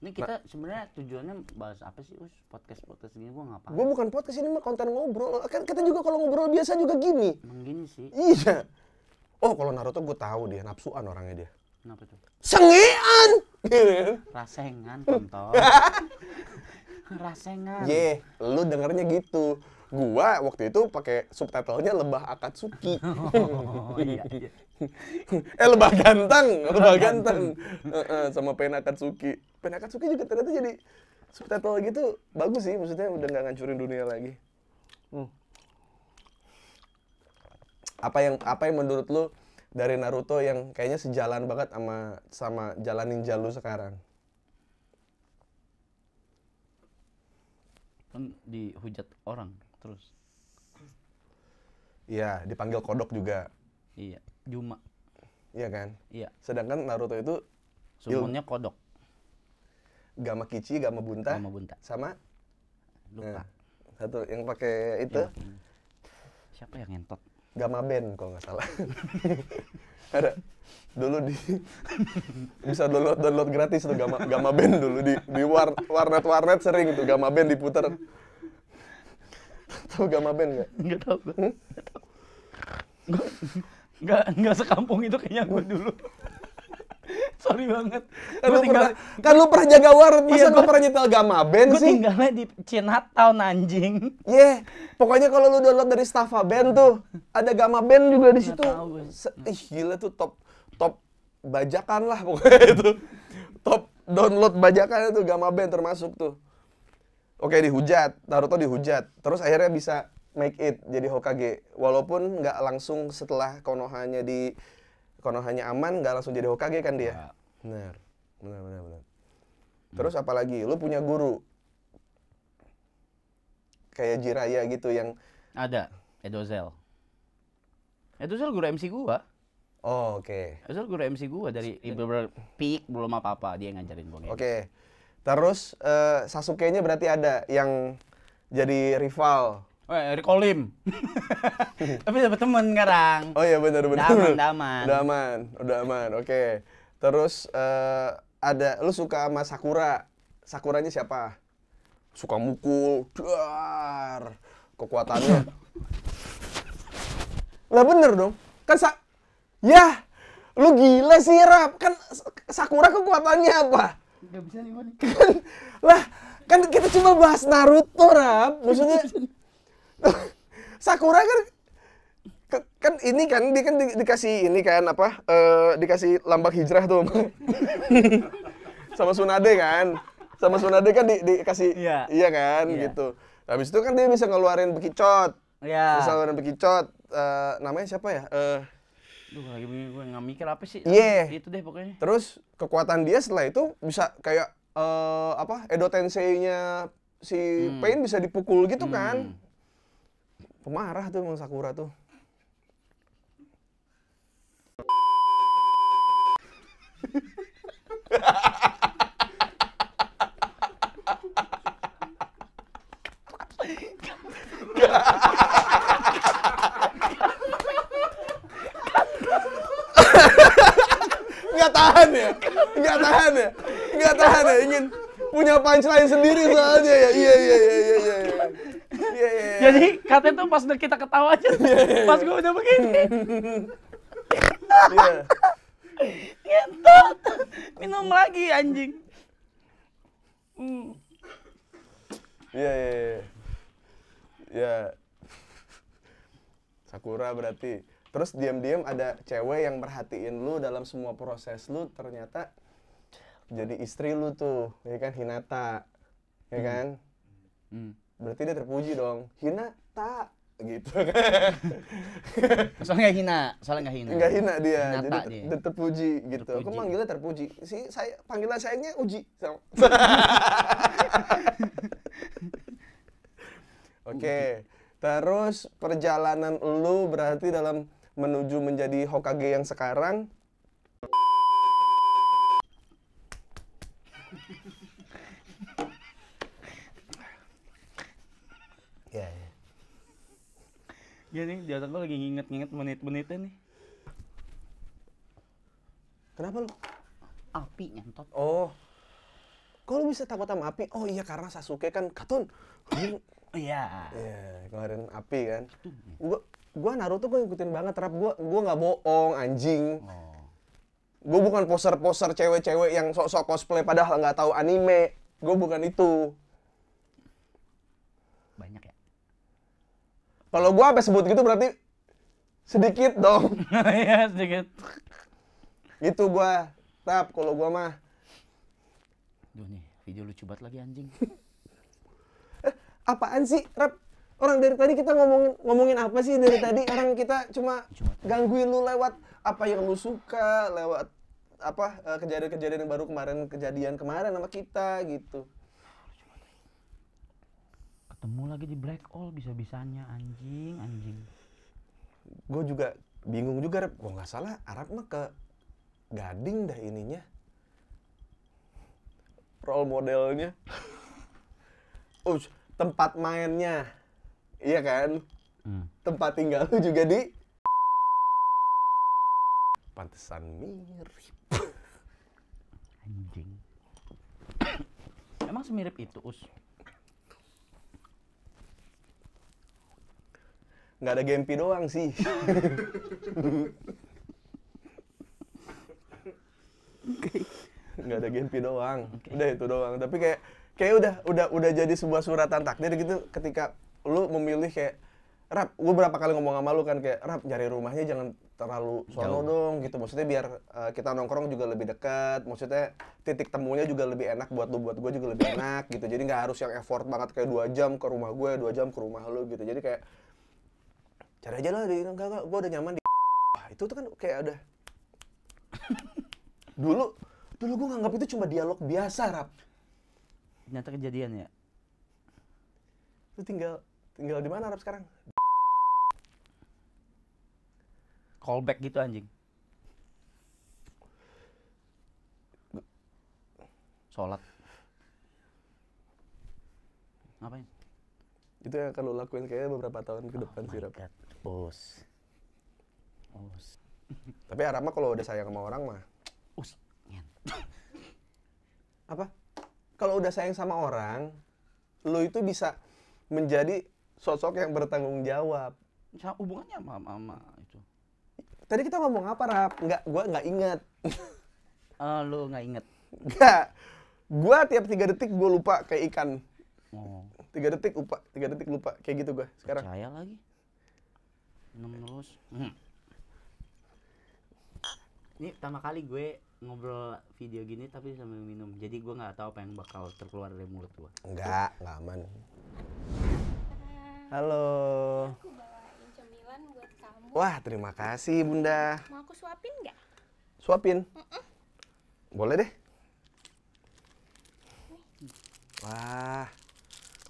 ini nah. kita nah, sebenarnya tujuannya bahas apa sih us podcast podcast gini gue ngapa? Gue bukan podcast ini mah konten ngobrol. Kan kita juga kalau ngobrol biasa juga gini. Emang gini sih. Iya. Oh kalau Naruto gue tahu dia nafsuan orangnya dia. Kenapa tuh? Sengian. Gitu kan. Rasengan kontol. [laughs] Rasengan. Ye, yeah, lu dengernya gitu. Gua waktu itu pakai subtitlenya Lebah Akatsuki. [laughs] oh, iya, iya eh lebah ganteng, [laughs] lebah ganteng. uh, uh, sama Pena Katsuki. Pena Katsuki juga ternyata jadi subtitle gitu bagus sih, maksudnya udah nggak ngancurin dunia lagi. Hmm. Apa yang apa yang menurut lu dari Naruto yang kayaknya sejalan banget sama sama jalanin jalu sekarang? Kan dihujat orang terus. Iya, dipanggil kodok juga Iya, Juma. Iya kan? Iya. Sedangkan Naruto itu sumurnya kodok. Gama Kichi, Gama Bunta. Gama Bunta. Sama lupa. Nah, satu yang pakai itu. Ya. Siapa yang ngentot? Gama Ben kalau nggak salah. [laughs] Ada dulu di bisa download download gratis tuh Gama Gama Ben dulu di di war, warnet warnet sering tuh Gama band diputar. Tahu Gama band nggak? Nggak tahu. Hmm? nggak nggak sekampung itu kayaknya gue dulu [laughs] sorry banget kan lu tinggal pernah, kan lu pernah jaga warung masa iya, pernah nyetel gama band gua sih tinggalnya di Chinatown anjing iya yeah. pokoknya kalau lu download dari Staffa Band tuh ada gama band juga di situ ih gila tuh top top bajakan lah pokoknya [laughs] itu top download bajakan itu gama band termasuk tuh oke dihujat Naruto dihujat terus akhirnya bisa make it jadi Hokage walaupun nggak langsung setelah Konohanya di Konohanya aman nggak langsung jadi Hokage kan dia iya. benar benar benar benar terus apalagi lu punya guru kayak Jiraya gitu yang ada Edozel Edozel guru MC gua Oh, oke. Okay. Edozel guru MC gua dari bener peak belum apa-apa dia ngajarin gua. Oke. Okay. Gitu. Terus uh, Sasuke-nya berarti ada yang jadi rival Eh, Eric Olim. [laughs] Tapi dapat temen sekarang. Oh iya benar benar. Daman, daman. Daman, udah aman. Oke. Okay. Terus uh, ada lu suka sama Sakura. Sakuranya siapa? Suka mukul. duar. Kekuatannya. [laughs] lah bener dong. Kan sa Ya, lu gila sih rap kan Sakura kekuatannya apa Gak bisa nih kan [laughs] lah kan kita cuma bahas Naruto rap maksudnya [laughs] Sakura kan kan ini kan dia kan di, dikasih ini kan apa uh, dikasih lambang hijrah tuh [laughs] sama Sunade kan sama Sunade kan di, dikasih yeah. iya kan yeah. gitu habis itu kan dia bisa ngeluarin bekicot yeah. bisa ngeluarin bekicot uh, eh, namanya siapa ya uh, Duh, lagi gue nggak mikir apa sih. Iya. Yeah. Itu deh pokoknya. Terus kekuatan dia setelah itu bisa kayak uh, apa Edo nya si hmm. Pain bisa dipukul gitu kan. hmm. kan. Pemarah tuh emang Sakura tuh. Nggak tahan ya, nggak tahan ya, nggak tahan ya, ingin punya punchline sendiri soalnya ya, iya iya iya iya iya. iya. iya, iya Jadi Katanya tuh pas udah kita ketawa aja, iya, iya, iya. pas gue udah begini. Ngentot. Minum lagi anjing. Hmm. Iya, iya, iya. Ya. Sakura berarti. Terus diam-diam ada cewek yang perhatiin lu dalam semua proses lu ternyata jadi istri lu tuh, ya kan Hinata. Ya hmm. kan? Hmm. Berarti dia terpuji dong. Hina tak gitu [laughs] soalnya nggak hina soalnya nggak hina nggak hina dia Nata jadi ter, dia. terpuji gitu terpuji. aku manggilnya terpuji si saya panggilan sayangnya uji [laughs] Oke, okay. terus perjalanan lu berarti dalam menuju menjadi Hokage yang sekarang Ya nih, di otak gue lagi nginget-nginget menit-menitnya nih. Kenapa lu? Api nyentot. Oh. Kok lu bisa takut sama api? Oh iya karena Sasuke kan katun. [coughs] Iya. Iya, yeah, kemarin api kan. Iya. Gue Gua Naruto gue ngikutin banget rap gue gua gak bohong anjing. Oh. Gue bukan poser-poser cewek-cewek yang sok-sok cosplay padahal gak tahu anime. Gue bukan itu. Banyak ya? Kalau gua sampai sebut gitu berarti sedikit dong. [laughs] Iya, sedikit. Itu gua. Tap kalau gua mah. Duh nih, video lucu banget lagi anjing. eh, apaan sih, Rap? Orang dari tadi kita ngomongin ngomongin apa sih dari tadi? Orang kita cuma gangguin lu lewat apa yang lu suka, lewat apa eh, kejadian-kejadian yang baru kemarin kejadian kemarin sama kita gitu ketemu lagi di black hole bisa-bisanya anjing anjing gue juga bingung juga rep gue nggak salah Arab mah ke gading dah ininya role modelnya [laughs] us tempat mainnya iya kan hmm. tempat tinggal lu juga di pantesan mirip anjing [coughs] emang semirip itu us nggak ada Gempi doang sih. nggak ada Gempi doang. Okay. Udah itu doang. Tapi kayak kayak udah udah udah jadi sebuah suratan takdir gitu ketika lu memilih kayak Rap, gue berapa kali ngomong sama lu kan kayak Rap nyari rumahnya jangan terlalu sono dong gitu maksudnya biar uh, kita nongkrong juga lebih dekat maksudnya titik temunya juga lebih enak buat lu buat gue juga lebih enak gitu jadi nggak harus yang effort banget kayak dua jam ke rumah gue dua jam ke rumah lu gitu jadi kayak cari aja lah di enggak kan enggak gue udah nyaman di Wah, itu tuh kan kayak ada [laughs] dulu dulu gue nganggap itu cuma dialog biasa rap nyata kejadian ya lu tinggal tinggal di mana rap sekarang callback gitu anjing sholat ngapain itu yang akan lo lakuin kayaknya beberapa tahun ke depan sih rap oh God. Us. Us. Tapi Arab mah kalau udah sayang sama orang mah. Us. Apa? Kalau udah sayang sama orang, lo itu bisa menjadi sosok yang bertanggung jawab. Ya, hubungannya sama mama itu. Tadi kita ngomong apa, Rap? Enggak, gua nggak inget. uh, [laughs] eh, lo nggak inget? Enggak. Gua tiap tiga detik gue lupa kayak ikan. Oh. Tiga detik lupa, tiga detik lupa kayak gitu gua sekarang. Percaya lagi minum terus hmm. ini pertama kali gue ngobrol video gini tapi sambil minum jadi gue nggak tahu apa yang bakal terkeluar dari mulut gue enggak nggak aman halo wah terima kasih bunda mau aku suapin nggak suapin boleh deh wah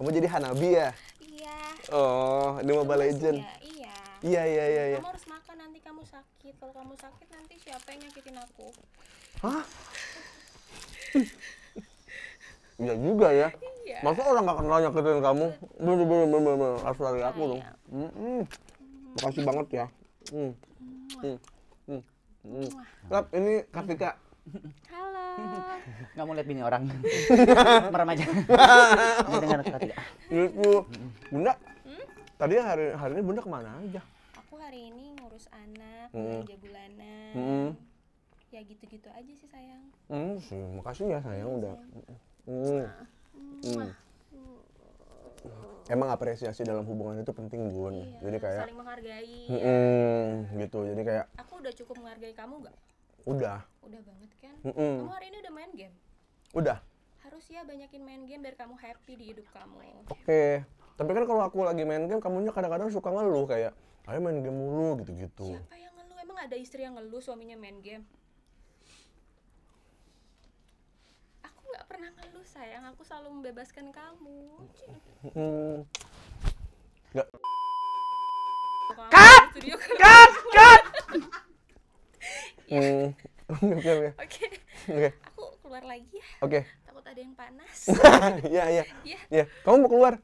kamu jadi Hanabi ya iya oh ini Mobile Legend ya, iya kamu. Iya, iya iya iya. Kamu harus makan nanti kamu sakit. Kalau kamu sakit nanti siapa yang nyakitin aku? Hah? Iya juga ya. Iya. Masa orang gak kenal nyakitin kamu? Bener bener bener bener harus dari aku iya. dong. Makasih banget ya. Mm. ini kak Mm. mm. mm. ini Kartika. Halo. Gak mau lihat bini orang. [laughs] Merem aja. [laughs] Dengar Kafika. Lucu. Bunda, Tadi hari hari ini Bunda kemana aja? Aku hari ini ngurus anak, hmm. belanja bulanan. Hmm. Ya gitu-gitu aja sih sayang. Hmm, sih. Hmm, makasih ya sayang ya, udah. Sayang. Hmm. Nah. Hmm. Emang apresiasi dalam hubungan itu penting Bun. Iya, jadi kayak saling menghargai. -mm, ya. Hmm, gitu. Jadi kayak Aku udah cukup menghargai kamu gak? Udah. Udah banget kan? Mm -mm. Kamu hari ini udah main game? Udah. Harus ya banyakin main game biar kamu happy di hidup kamu. Oke. Okay tapi kan kalau aku lagi main game kamunya kadang-kadang suka ngeluh kayak ayo main game mulu gitu-gitu siapa yang ngeluh emang ada istri yang ngeluh suaminya main game aku nggak pernah ngeluh sayang aku selalu membebaskan kamu hmm. nggak kan? cut cut cut [laughs] ya. hmm. Oke. Oke. Aku keluar lagi ya. Oke. Okay. Takut ada yang panas. Iya, [laughs] iya. Iya. Kamu mau keluar?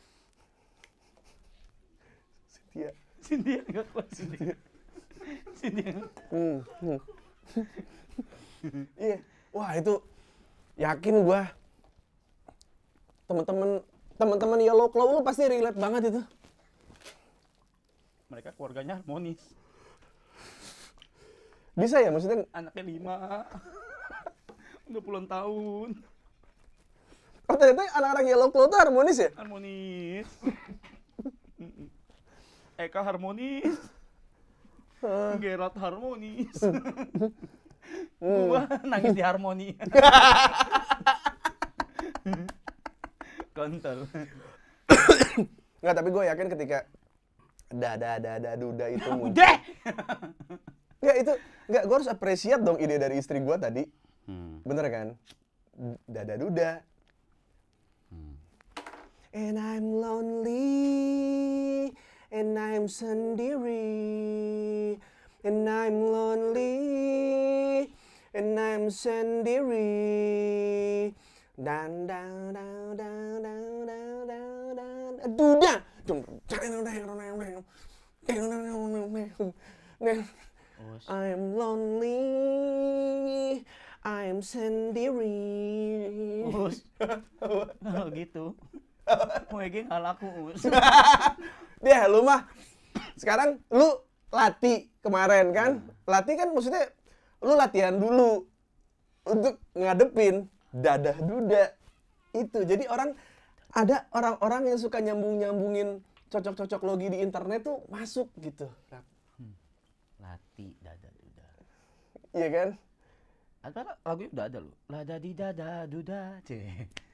Cynthia. Cynthia nggak kuat Cynthia. Cynthia. Hmm. hmm. iya. Wah itu yakin gua temen-temen temen teman ya, Yellow Claw lu pasti relate banget itu. Mereka keluarganya harmonis. Bisa ya maksudnya anaknya lima. [laughs] Udah puluhan tahun. Oh ternyata anak-anak Yellow ya, Claw tuh harmonis ya? Harmonis. Eka harmonis [laughs] Gerard harmonis [laughs] gua nangis di harmoni [laughs] kontol Enggak, tapi gue yakin ketika dada dada duda itu muncul. Enggak itu, enggak gue harus apresiat dong ide dari istri gue tadi. Hmm. Bener kan? Dada duda. Hmm. And I'm lonely and I'm sendiri and I'm lonely and I'm sendiri dan dan dan dan dan dan dan dan duda I'm lonely I'm sendiri [laughs] oh gitu ini gak laku [laughs] dia lu mah sekarang lu latih kemarin kan iya. latih kan maksudnya lu latihan dulu untuk ngadepin dadah duda itu jadi orang ada orang-orang yang suka nyambung nyambungin cocok-cocok logi di internet tuh masuk gitu hmm. lati dada duda iya kan atau lagunya udah ada lu lada di dada duda cek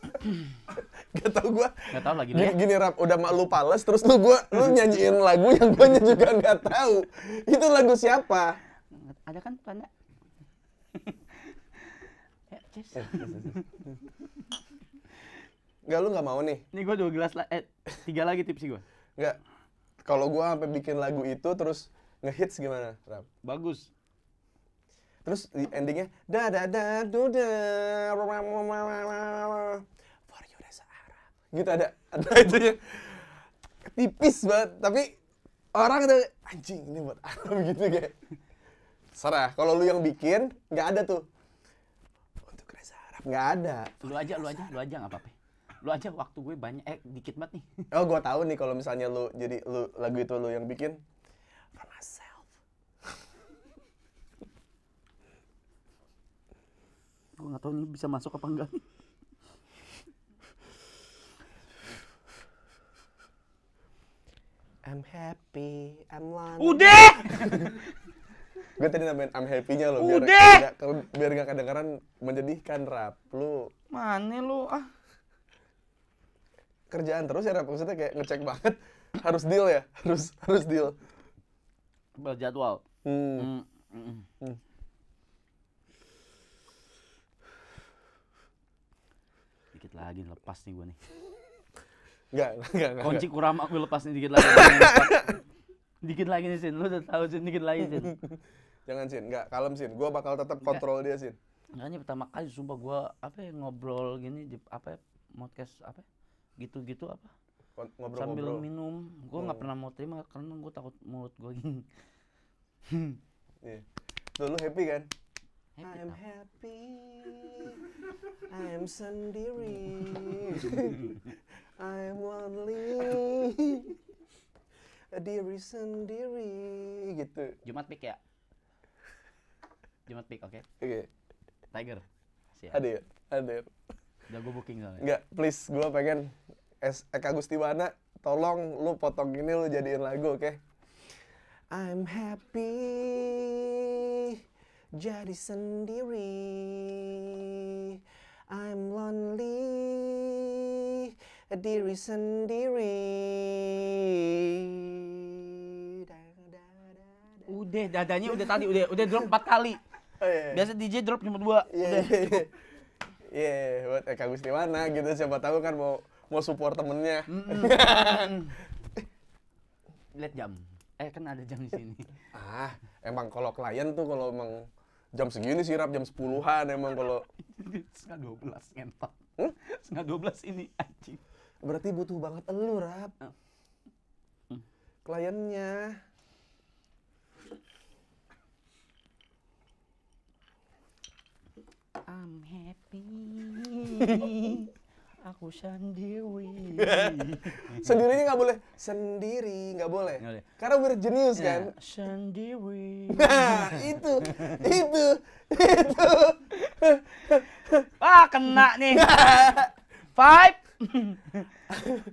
[laughs] Gak tau gue Gak tau lagi nih gini rap udah mak lu pales terus lu gue lu nyanyiin lagu yang gue juga gak tau itu lagu siapa ada kan tanda [laughs] ya, gak lu nggak mau nih? nih gue dua gelas, eh tiga lagi tipsi gue. Gak Kalau gue sampai bikin lagu itu terus ngehits gimana, Rap? Bagus terus di endingnya da da da du da for you rasa Arab gitu ada ada itu ya tipis banget tapi orang tuh anjing ini buat Arab gitu kayak serah kalau lu yang bikin nggak ada tuh untuk rasa Arab nggak ada lu aja lu aja lu aja nggak apa-apa lu aja waktu gue banyak eh dikit banget nih oh gue tahu nih kalau misalnya lu jadi lu lagu itu lu yang bikin gue nggak tahu ini bisa masuk apa enggak nih I'm happy, I'm one. Udah. [laughs] gue tadi nambahin I'm happy-nya lo biar Udah. biar gak kedengeran menjadikan rap lu. Mana lu ah? Kerjaan terus ya rap maksudnya kayak ngecek banget harus deal ya harus harus deal. Berjadwal. Hmm. Hmm. Hmm. hmm. hmm. lagi lepas nih gue nih. Enggak, enggak, enggak. Kunci kurama gue lepas nih dikit lagi. dikit lagi nih, Sin. Lu udah tahu, Sin. Dikit lagi, Sin. Jangan, Sin. Enggak, kalem, Sin. Gue bakal tetap kontrol dia, Sin. Makanya pertama kali sumpah gue apa ya, ngobrol gini di apa ya, podcast apa ya, gitu-gitu apa ngobrol, sambil ngobrol. minum gue nggak gak hmm. pernah mau terima karena gue takut mulut gue gini yeah. Tuh, lu happy kan happy I'm tau. happy I'm sendiri [laughs] I'm lonely diri sendiri gitu Jumat pick ya Jumat pick oke okay? oke okay. Tiger siap hadir hadir udah gue booking soalnya enggak please gue pengen es Eka Gustiwana tolong lu potong ini lu jadiin lagu oke okay? I'm happy jadi sendiri I'm lonely diri sendiri udah dadanya udah tadi udah udah drop empat kali [laughs] oh, iya, iya. biasa DJ drop cuma dua yeah. Iya, iya, buat Eka Gustiwana gitu siapa tahu kan mau mau support temennya. [laughs] Lihat jam. Eh kan ada jam di sini. Ah, emang kalau klien tuh kalau emang jam segini sih rap jam sepuluhan emang kalau [laughs] setengah dua belas ngentot hmm? setengah dua belas ini anjing berarti butuh banget elu rap ah. hmm. kliennya I'm happy [laughs] aku sendiri. [laughs] sendiri ini nggak boleh. Sendiri nggak boleh. boleh. Karena we're genius yeah. kan. Sendiri. Nah, itu, itu, itu. Wah kena nih. Five. [laughs]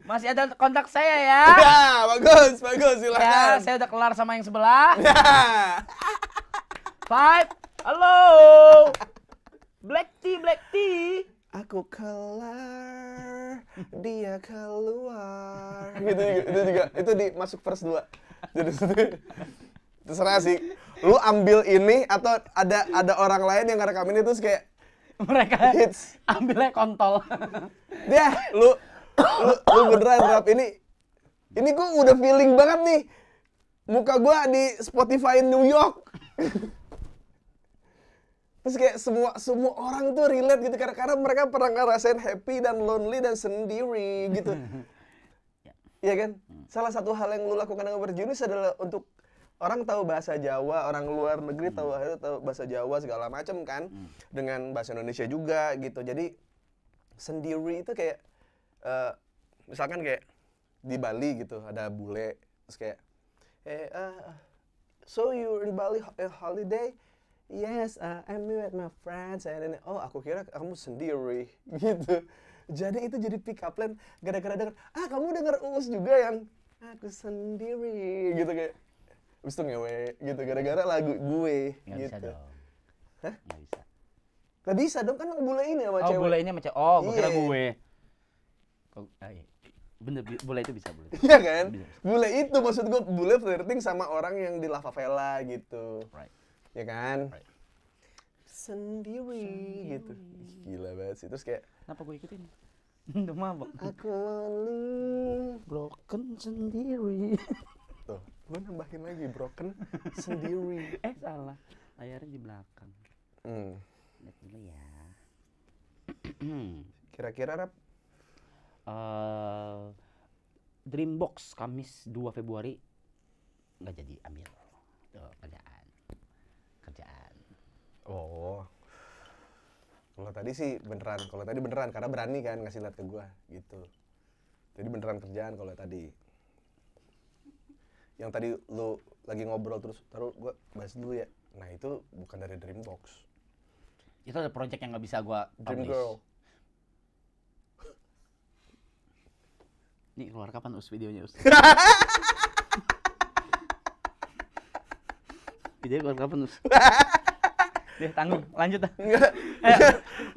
Masih ada kontak saya ya. Ya, bagus, bagus, silakan. Ya, saya udah kelar sama yang sebelah. Five. Ya. Halo. Black tea, black tea aku kelar dia keluar [laughs] gitu, gitu itu juga itu di masuk verse dua. jadi [laughs] terserah sih lu ambil ini atau ada ada orang lain yang ngerekam ini terus kayak mereka hits ambilnya kontol [laughs] dia lu lu, lu beneran rap ini ini gua udah feeling banget nih muka gua di Spotify New York terus kayak semua semua orang tuh relate gitu karena karena mereka pernah ngerasain happy dan lonely dan sendiri gitu [laughs] ya kan? Hmm. Salah satu hal yang lu lakukan dengan berjurus adalah untuk orang tahu bahasa Jawa, orang luar negeri tahu hmm. tahu bahasa Jawa segala macam kan, hmm. dengan bahasa Indonesia juga gitu. Jadi sendiri itu kayak uh, misalkan kayak di Bali gitu ada bule terus kayak eh uh, so you in Bali eh, holiday yes uh, I'm with my friends and then oh aku kira kamu sendiri [laughs] gitu jadi itu jadi pick up line gara-gara denger ah kamu denger uus juga yang aku sendiri gitu kayak Abis itu ngewe gitu gara-gara lagu gue Nggak gitu. bisa dong. Hah? bisa. Gak bisa dong kan bule ini sama oh, cewek. Oh bule ini sama cewek. Oh gue kira iya. gue. Kok ah, iya. Bener, bule itu bisa bule. Iya kan? Bisa. Bule itu maksud gue bule flirting sama orang yang di La Favela gitu. Right ya kan right. sendiri, sendiri gitu gila banget sih terus kayak kenapa gue ikutin ya? [laughs] Udah mabok. Aku lonely. Broken sendiri. Tuh, lu nambahin lagi broken sendiri. [laughs] Eh salah, layarnya di belakang. Hmm. Lihat dulu ya. [clears throat] Kira-kira rap? Uh, Dreambox Kamis 2 Februari nggak jadi ambil. Tuh, ada oh kalau tadi sih beneran kalau tadi beneran karena berani kan ngasih lihat ke gua gitu jadi beneran kerjaan kalau tadi yang tadi lu lagi ngobrol terus taruh gua bahas dulu ya nah itu bukan dari Dreambox itu ada project yang nggak bisa gua Dream publish. Girl ini keluar kapan us videonya us [laughs] video keluar kapan us [laughs] Deh, tanggung. Lanjut dah. Ayo.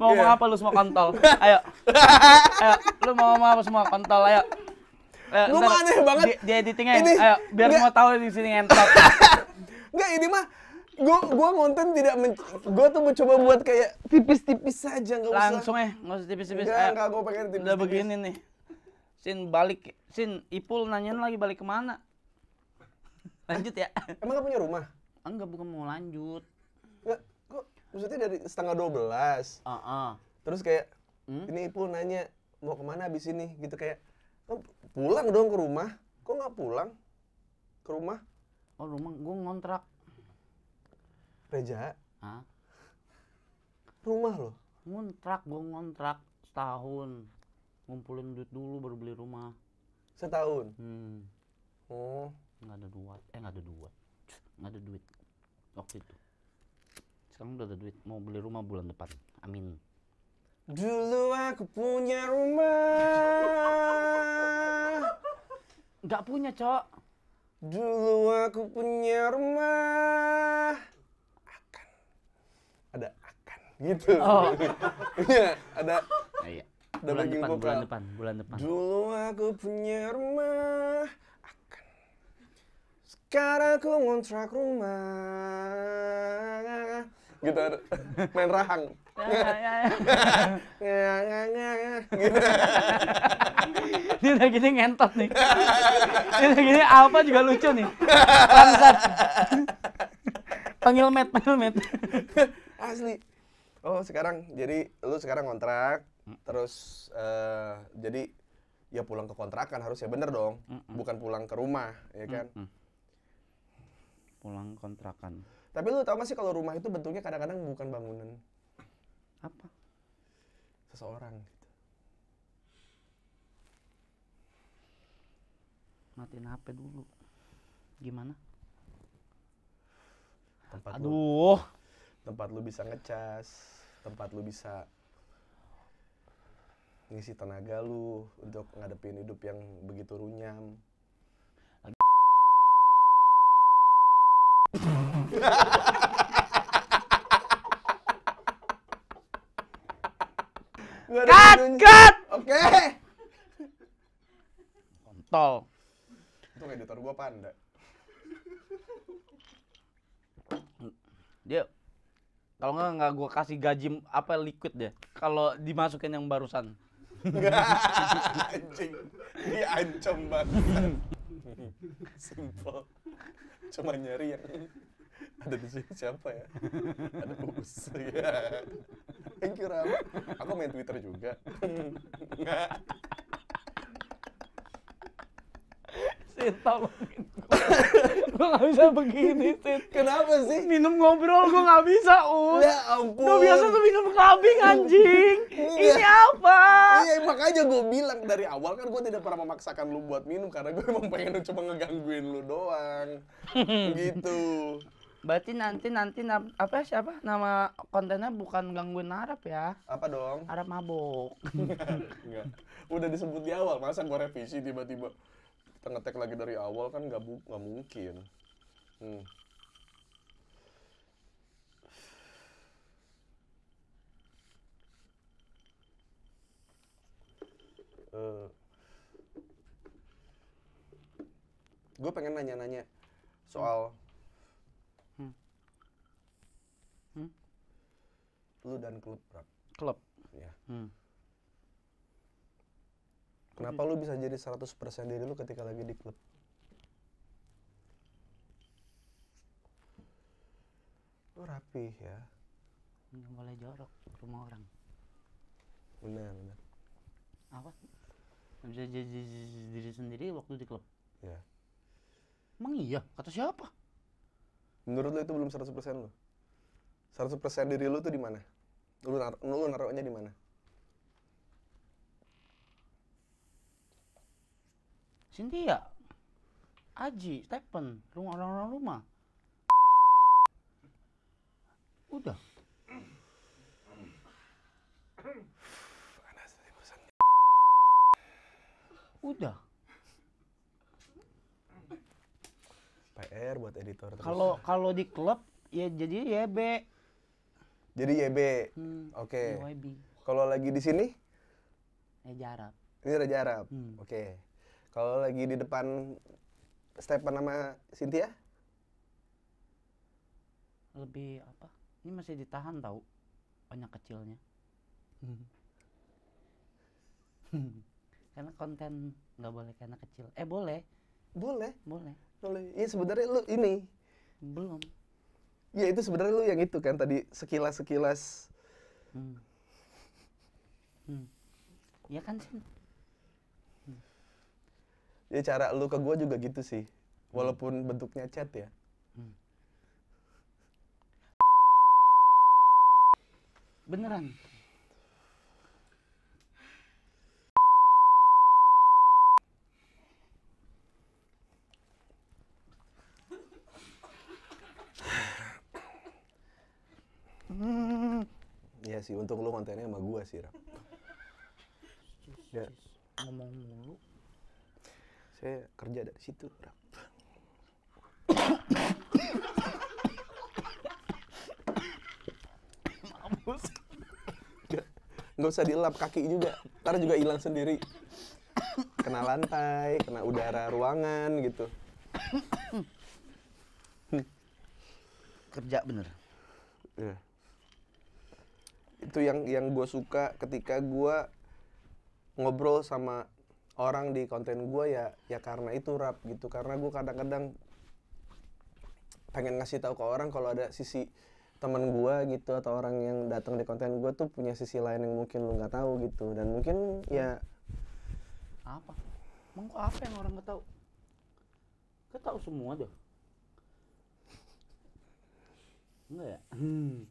Mau ngomong iya. apa lu semua kontol? Ayo. Ayo, lu mau ngomong apa semua kontol? Ayo. Ayo, mah aneh banget. Di, di editingnya, ini, ayo, biar nggak, semua tahu di sini ngentot. [laughs] Enggak, ini mah gua gua nonton tidak gua tuh mau coba buat kayak tipis-tipis saja nggak usah langsung ya nggak usah tipis-tipis enggak, enggak gue pengen tipis-tipis udah begini nih sin balik sin ipul nanyain lagi balik kemana lanjut ya emang gak punya rumah enggak bukan mau lanjut maksudnya dari setengah dua belas uh -uh. terus kayak hmm? ini ibu nanya mau kemana abis ini gitu kayak oh, pulang dong ke rumah kok nggak pulang ke rumah oh rumah gue ngontrak Reja Hah? rumah loh ngontrak gue ngontrak setahun ngumpulin duit dulu baru beli rumah setahun hmm. oh nggak ada duit eh nggak ada duit nggak ada duit waktu itu sekarang udah ada duit mau beli rumah bulan depan amin dulu aku punya rumah nggak punya cok dulu aku punya rumah akan ada akan gitu oh. [laughs] ya ada nah, iya. ada bulan depan, bulan depan bulan depan dulu aku punya rumah sekarang aku ngontrak rumah gitu [laughs] main rahang ya, ya, ya, [laughs] gitu. ini udah gini ngentot nih. ini gini apa juga lucu nih. panggil met panggil met Asli. Oh, sekarang jadi lu sekarang kontrak terus uh, jadi ya pulang ke kontrakan harusnya bener dong, bukan pulang ke rumah, ya kan? Pulang kontrakan. Tapi lu tau gak sih kalau rumah itu bentuknya kadang-kadang bukan bangunan. Apa? Seseorang gitu. Matiin HP dulu. Gimana? Tempat Aduh. Lu, tempat lu bisa ngecas, tempat lu bisa ngisi tenaga lu untuk ngadepin hidup yang begitu runyam. Aduh cut, cut. Oke. Okay. Kontol. Itu editor gua panda. Dia kalau nggak nggak gua kasih gaji apa liquid deh. Kalau dimasukin yang barusan. anjing. Ini ancam banget. Simple. Cuma nyari yang ada di sini siapa ya? ada Uus. Ya. Thank you Ram. Aku main Twitter juga. Enggak. Sit tolongin gue gak bisa begini, Kenapa sih? Minum ngobrol gue gak bisa, Us. Ya ampun. Gue biasa tuh minum kambing, anjing. Iya. Ini apa? Iya, makanya gue bilang dari awal kan gue tidak pernah memaksakan lu buat minum. Karena gue emang pengen cuma ngegangguin lu doang. gitu. Berarti nanti nanti na apa siapa nama kontennya bukan gangguin Arab ya? Apa dong? Arab mabok [laughs] Enggak. Udah disebut di awal, masa gua revisi tiba-tiba kita ngetek lagi dari awal kan nggak bu nggak mungkin. Hmm. Uh, eh. gue pengen nanya-nanya soal lu dan klub rap Klub. Ya. Hmm. Kenapa lu bisa jadi 100% diri lu ketika lagi di klub? Lu rapi ya. Nggak boleh jorok rumah orang. Benar, benar. Apa? Bisa jadi diri sendiri waktu di klub? Ya. Emang iya? Kata siapa? Menurut lu itu belum 100% lu? 100% diri lu tuh di mana? Lu nar lu naruhnya di mana? Cynthia, Aji, Stephen, rumah orang-orang rumah. Udah. Udah. PR buat editor terus. Kalau kalau di klub ya jadi ya be jadi YB. Hmm, Oke. Okay. Kalau lagi di sini? Raja eh, Arab. Ini Raja Arab. Hmm. Oke. Okay. Kalau lagi di depan Stepan nama Cynthia? Lebih apa? Ini masih ditahan tahu banyak kecilnya. [laughs] karena konten nggak boleh karena kecil. Eh boleh. Boleh. Boleh. Boleh. Iya sebenarnya lu ini belum ya itu sebenarnya lu yang itu kan tadi sekilas sekilas hmm. Hmm. ya kan sih hmm. ya cara lu ke gue juga gitu sih hmm. walaupun bentuknya chat ya hmm. beneran hmm. Iya sih, untung lu kontennya sama gua sih, rap [laughs] Ya. Ngomong mulu. Saya kerja dari situ, rap Mampus. Gak usah dielap kaki juga, ntar juga hilang sendiri. Kena lantai, kena udara ruangan gitu. Kerja bener. Yeah itu yang yang gue suka ketika gue ngobrol sama orang di konten gue ya ya karena itu rap gitu karena gue kadang-kadang pengen ngasih tahu ke orang kalau ada sisi teman gue gitu atau orang yang datang di konten gue tuh punya sisi lain yang mungkin lu nggak tahu gitu dan mungkin ya apa emang kok apa yang orang nggak tahu kita tahu semua deh enggak ya hmm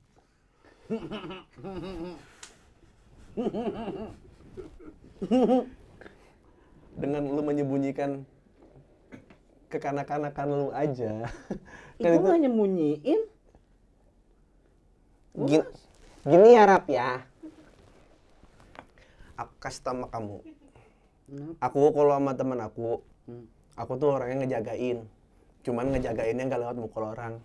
dengan lu menyembunyikan kekanak-kanakan lu aja kan itu hanya nyembunyiin gini, gini ya Rap ya aku kasih sama kamu aku kalau sama teman aku hmm. aku tuh orangnya ngejagain cuman ngejagainnya nggak lewat mukul orang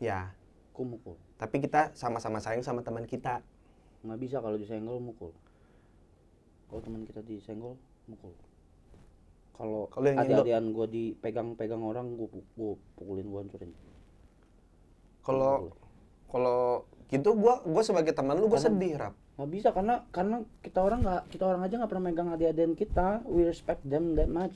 ya ku mukul. Tapi kita sama-sama sayang sama teman kita. Nggak bisa kalau disenggol mukul. Kalau teman kita disenggol mukul. Kalau kalau yang gue dipegang-pegang orang, gue pukulin, gue hancurin. Kalau kalau gitu gue gue sebagai teman lu gue sedih rap nggak bisa karena karena kita orang nggak kita orang aja nggak pernah megang hadiah dan kita we respect them that much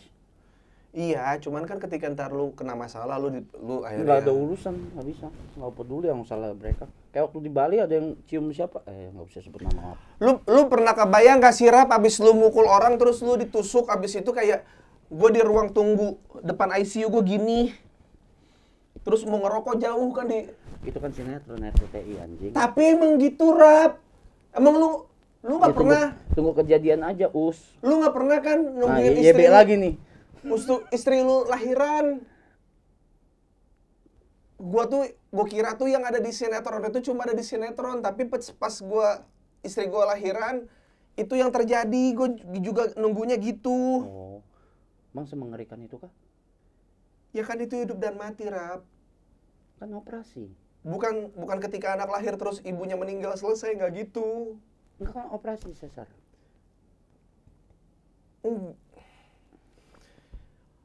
Iya, cuman kan ketika ntar lu kena masalah, lu, lu akhirnya... Gak ada urusan, gak bisa. Gak peduli yang salah mereka. Kayak waktu di Bali ada yang cium siapa? Eh, gak bisa sebut nama. Lu, lu pernah kebayang gak sirap abis lu mukul orang terus lu ditusuk abis itu kayak... Gue di ruang tunggu depan ICU gue gini. Terus mau ngerokok jauh kan di... Itu kan sinetron RCTI anjing. Tapi emang gitu, Rap. Emang lu lu nggak ya, pernah tunggu, tunggu kejadian aja us lu nggak pernah kan nah, nungguin nah, istri YB lagi nih Ustu, istri lu lahiran. Gua tuh gua kira tuh yang ada di sinetron itu cuma ada di sinetron, tapi pas gua istri gua lahiran itu yang terjadi, gua juga nunggunya gitu. Oh. Emang semengerikan itu kah? Ya kan itu hidup dan mati, Rap. Kan operasi. Bukan bukan ketika anak lahir terus ibunya meninggal selesai nggak gitu. Enggak kan operasi sesar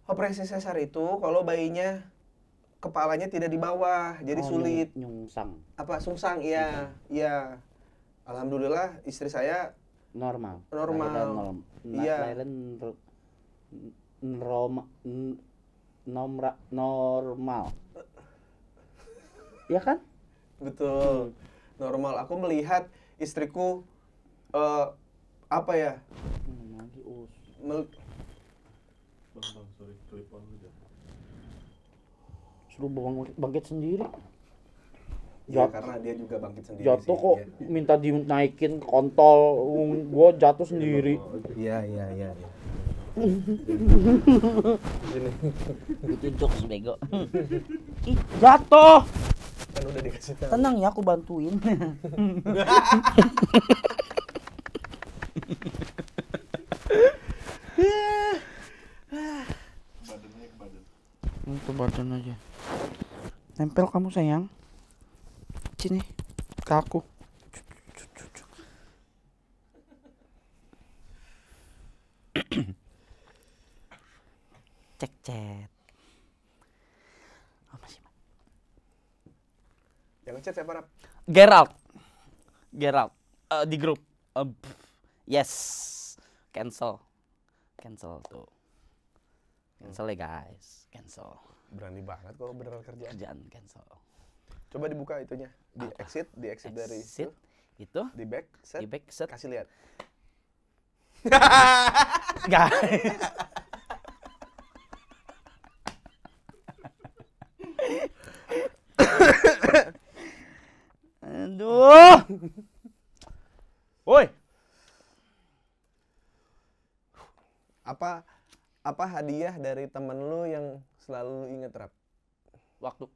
operasi sesar itu kalau bayinya kepalanya tidak di bawah, jadi oh, sulit. Nyungsang. Apa sungsang? Iya, iya, iya. Alhamdulillah istri saya normal. Normal. Nah, iya. Normal. normal. ya kan? Betul. Hmm. Normal. Aku melihat istriku uh, apa ya? Hmm, mel suruh bangkit bangkit sendiri iya, Jat- ya, karena dia juga bangkit sendiri jatuh sih, kok ya. minta dinaikin kontol gua jatuh sendiri iya iya iya, iya. itu jokes bego jatuh kan udah dikasih tahu tenang ya aku bantuin [laughs] [laughs] untuk badan aja tempel kamu sayang sini ke aku cek cek apa masih yang ngechat siapa rap Geralt Geralt uh, eh, di grup uh, yes cancel cancel tuh cancel ya guys cancel. Berani banget kalau beneran kerjaan. Kerjaan cancel. Coba dibuka itunya. Di Apa? exit, di exit, exit dari itu. Itu. Di back set. Di back set. Kasih lihat. [laughs] Guys. Aduh. Woi. Apa apa hadiah dari temen lu yang selalu lu inget rap waktu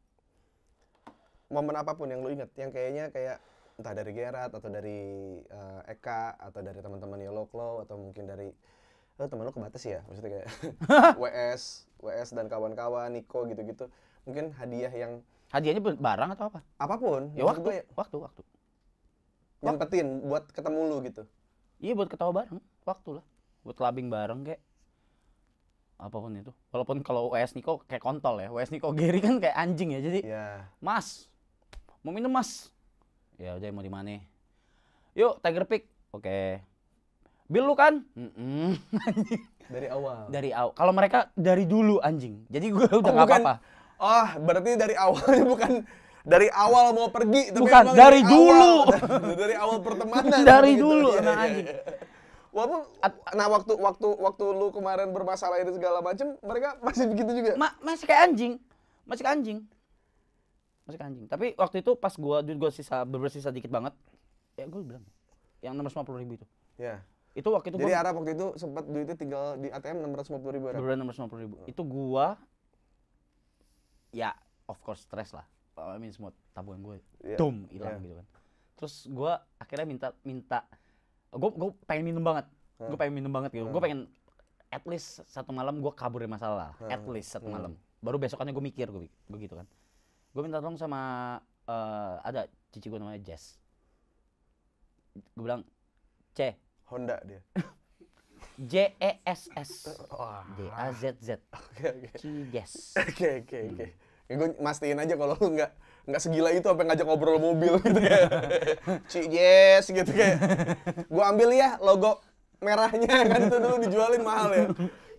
momen apapun yang lu inget yang kayaknya kayak entah dari Gerard atau dari uh, Eka atau dari teman-teman Yellow Claw atau mungkin dari oh, eh, teman lu kebatas ya maksudnya kayak WS [laughs] WS dan kawan-kawan Niko gitu-gitu mungkin hadiah yang hadiahnya barang atau apa apapun ya waktu gue, ya? waktu waktu nyempetin buat ketemu lu gitu iya buat ketawa bareng waktu lah buat labing bareng kayak apapun itu. Walaupun kalau WS Niko kayak kontol ya, WS Niko Gary kan kayak anjing ya. Jadi, yeah. Mas, mau minum Mas. Ya udah mau dimana? mana? Yuk, Tiger Peak. Oke. Okay. Bill lu kan? Mm -mm. [laughs] dari awal. Dari awal. Kalau mereka dari dulu anjing. Jadi gue oh, udah nggak oh, apa-apa. Oh, berarti dari awal bukan dari awal mau pergi tapi bukan dari, dari dulu [laughs] dari, awal pertemanan dari gitu. dulu gitu. anjing iya walaupun nah waktu waktu waktu lu kemarin bermasalah itu segala macam mereka [laughs] masih begitu juga Ma masih kayak anjing masih kayak anjing masih kayak anjing tapi waktu itu pas gua duit gua sisa bersisa dikit banget ya gua bilang yang enam ratus ribu itu ya itu waktu itu jadi gua, Arab waktu itu sempat duitnya tinggal di ATM enam ratus puluh ribu Arab enam ratus lima puluh oh. itu gua ya of course stress lah I mean semua tabungan gue yeah. hilang yeah. gitu kan terus gue akhirnya minta minta gue gue pengen minum banget hmm. gue pengen minum banget gitu hmm. gue pengen at least satu malam gue kabur dari masalah hmm. at least satu malam baru besokannya gue mikir gue begitu kan gue minta tolong sama uh, ada cici gue namanya Jess gue bilang C Honda dia [laughs] J E S S D A Z Z Oke oke Jess Oke oke oke ya, gue mastiin aja kalau lu nggak nggak segila itu sampai ngajak ngobrol mobil gitu kayak [laughs] Ci yes gitu kayak gua ambil ya logo merahnya [laughs] kan itu dulu dijualin mahal ya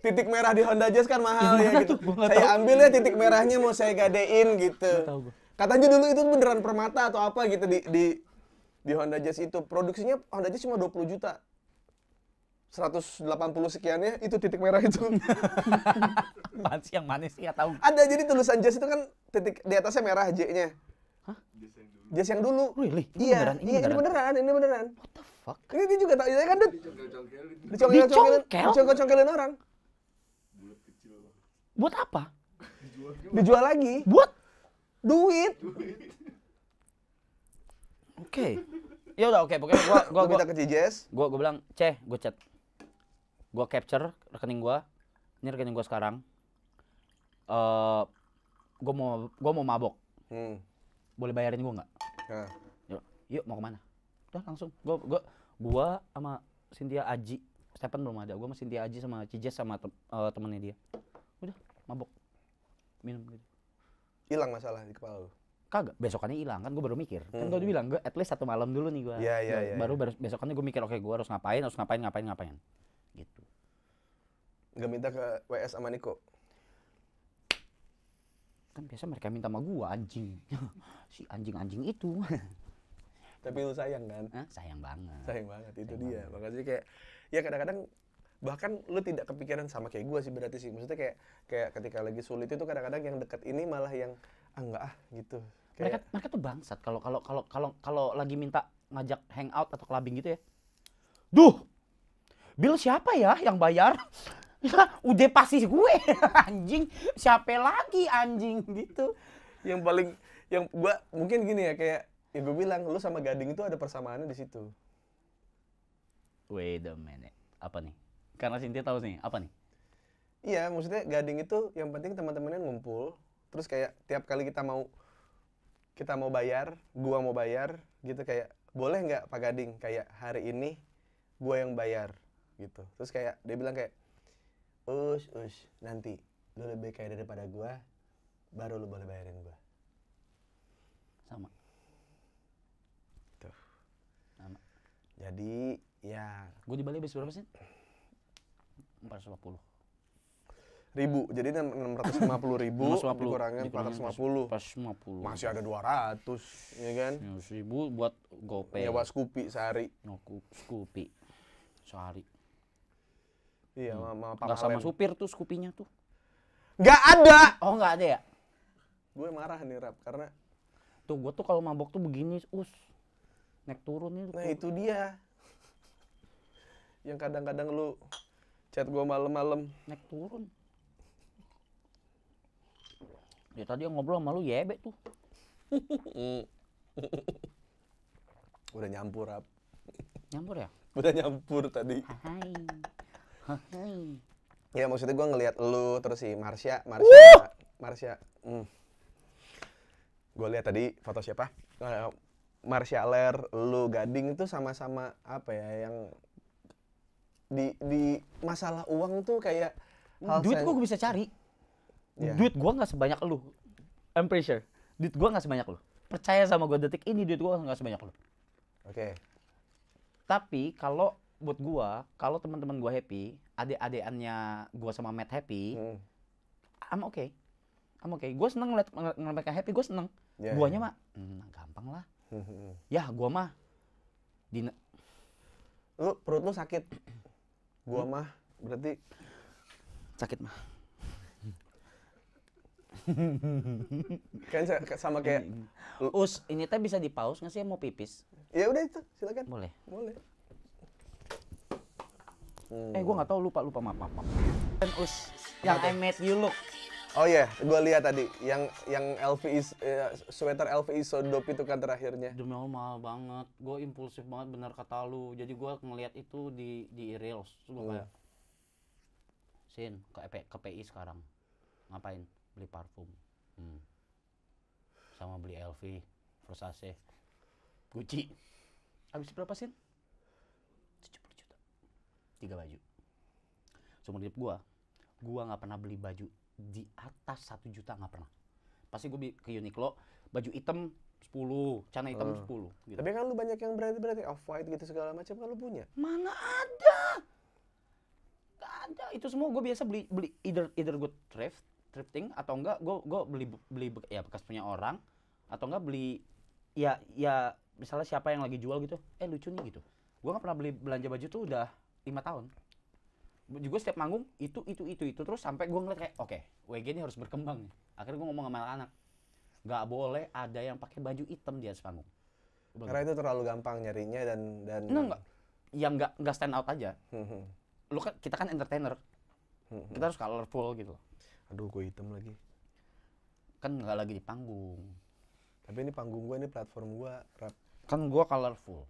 titik merah di Honda Jazz kan mahal iya, ya, ya gitu. Saya tahu. ambil ya titik merahnya mau saya gadein gitu. Katanya dulu itu beneran permata atau apa gitu di di di Honda Jazz itu produksinya Honda Jazz cuma 20 juta 180 sekiannya itu titik merah itu. [laughs] pasti yang manis ya tahu. Ada jadi tulisan jazz itu kan titik di atasnya merah J-nya. Hah? Jazz yang dulu. Really? iya, beneran, ini, iya, beneran. ini beneran, ini beneran. What the fuck? Ini, ini juga tahu, ya kan Dicongkel-congkelin. Dicongkel-congkelin orang. Buat apa? Dijual, lagi. Buat duit. Oke. Okay. Ya udah oke, okay. pokoknya gua gua, gua kita ke Jazz. Gua gua bilang, "Ceh, gua chat gue capture rekening gue ini rekening gue sekarang uh, eh, gue mau gue mau mabok hmm. boleh bayarin gue nggak ah. yuk yuk mau kemana udah langsung gue gue gue sama Cynthia Aji Stephen belum ada gue sama Cynthia Aji sama Cijes sama tem uh, temennya dia udah mabok minum gitu hilang masalah di kepala lu kagak besokannya hilang kan gue baru mikir kan hmm. kan gue udah bilang gue at least satu malam dulu nih gue yeah, yeah, yeah, baru yeah. Iya. besokannya gue mikir oke okay, gue harus ngapain harus ngapain ngapain ngapain Gak minta ke WS sama Niko? Kan biasa mereka minta sama gua anjing. [laughs] si anjing-anjing itu. [laughs] Tapi lu sayang kan? Hah? Sayang banget. Sayang banget, itu sayang dia. Banget. Makanya kayak, ya kadang-kadang bahkan lu tidak kepikiran sama kayak gua sih berarti sih maksudnya kayak kayak ketika lagi sulit itu kadang-kadang yang dekat ini malah yang ah enggak ah gitu kayak... mereka mereka tuh bangsat kalau kalau kalau kalau kalau lagi minta ngajak hangout atau clubbing gitu ya duh Bill siapa ya yang bayar? [laughs] udah pasti gue [laughs] anjing siapa lagi anjing gitu yang paling yang gue mungkin gini ya kayak ya gue bilang lu sama Gading itu ada persamaannya di situ wait a minute apa nih karena Sintia tahu nih apa nih iya maksudnya Gading itu yang penting teman-temannya ngumpul terus kayak tiap kali kita mau kita mau bayar gua mau bayar gitu kayak boleh nggak Pak Gading kayak hari ini gua yang bayar gitu terus kayak dia bilang kayak us us nanti lu lebih kaya daripada gua baru lu boleh bayarin gua sama tuh sama jadi ya gua di Bali habis berapa sih 450 ribu jadi enam ratus lima puluh ribu ratus lima puluh. dikurangin lima puluh. masih ada dua ratus. ya kan 100 ribu buat gopay ya buat Scoopy sehari no, Scoopy sehari Iya, hmm. sama Pak Gak sama supir tuh skupinya tuh. Gak ada. Oh, gak ada ya? Gue marah nih rap karena tuh gue tuh kalau mabok tuh begini, us. Naik turun nih. Nah, itu dia. Yang kadang-kadang lu chat gue malam-malam. Naik turun. ya tadi yang ngobrol sama lu yebek tuh. [laughs] Udah nyampur, Rap. Nyampur ya? Udah nyampur tadi. Hai. Hah? Ya maksudnya gue ngelihat lu terus si Marsha, Marsha, Marsha. Hmm. Gue lihat tadi foto siapa? Eh, Marsha Ler, lu Gading itu sama-sama apa ya yang di di masalah uang tuh kayak hal duit gue bisa cari. Yeah. Duit gue nggak sebanyak lu. I'm pretty sure. Duit gue nggak sebanyak lu. Percaya sama gue detik ini duit gue nggak sebanyak lu. Oke. Okay. Tapi kalau buat gua kalau teman-teman gua happy, adik-adikannya gua sama Matt happy, hmm. I'm okay. I'm okay. Gua seneng ngeliat, ngeliat mereka happy, gua seneng. Yeah, Guanya yeah. mah hmm, gampang lah. Hmm. ya, gua mah di lu perut lu sakit. Gua hmm? mah berarti sakit mah. kan sama kayak us ini teh bisa di dipaus nggak sih mau pipis ya udah itu silakan boleh boleh Hmm. Eh gue nggak tau lupa lupa maaf maaf. maaf. Dan us yang I made you look. Oh iya, yeah. gue lihat tadi yang yang LV is, uh, sweater LV is so dope itu kan terakhirnya. Demi Allah mahal banget. Gue impulsif banget bener kata lu. Jadi gue ngelihat itu di di reels. Gue hmm. kayak Sin ke, EP, ke PI sekarang. Ngapain? Beli parfum. Hmm. Sama beli LV, Versace, Gucci. Habis berapa, Sin? tiga baju seumur hidup gue gue nggak pernah beli baju di atas satu juta nggak pernah pasti gue ke Uniqlo baju hitam sepuluh, cana hitam hmm. gitu. Tapi kan lu banyak yang berarti-berarti off-white gitu segala macam kan lu punya. Mana ada? Gak ada. Itu semua gue biasa beli beli either either gue thrift, thrifting atau enggak gue gue beli beli ya bekas punya orang atau enggak beli ya ya misalnya siapa yang lagi jual gitu, eh lucu nih gitu. Gue nggak pernah beli belanja baju tuh udah lima tahun gue setiap manggung itu itu itu itu terus sampai gue ngeliat kayak oke okay, WG ini harus berkembang nih akhirnya gue ngomong sama anak-anak gak boleh ada yang pakai baju hitam di atas panggung karena gitu. itu terlalu gampang nyarinya dan dan nah, enggak yang nggak nggak stand out aja hmm, hmm. lu kan kita kan entertainer hmm, kita harus colorful gitu aduh gue hitam lagi kan nggak lagi di panggung tapi ini panggung gue ini platform gue rap kan gue colorful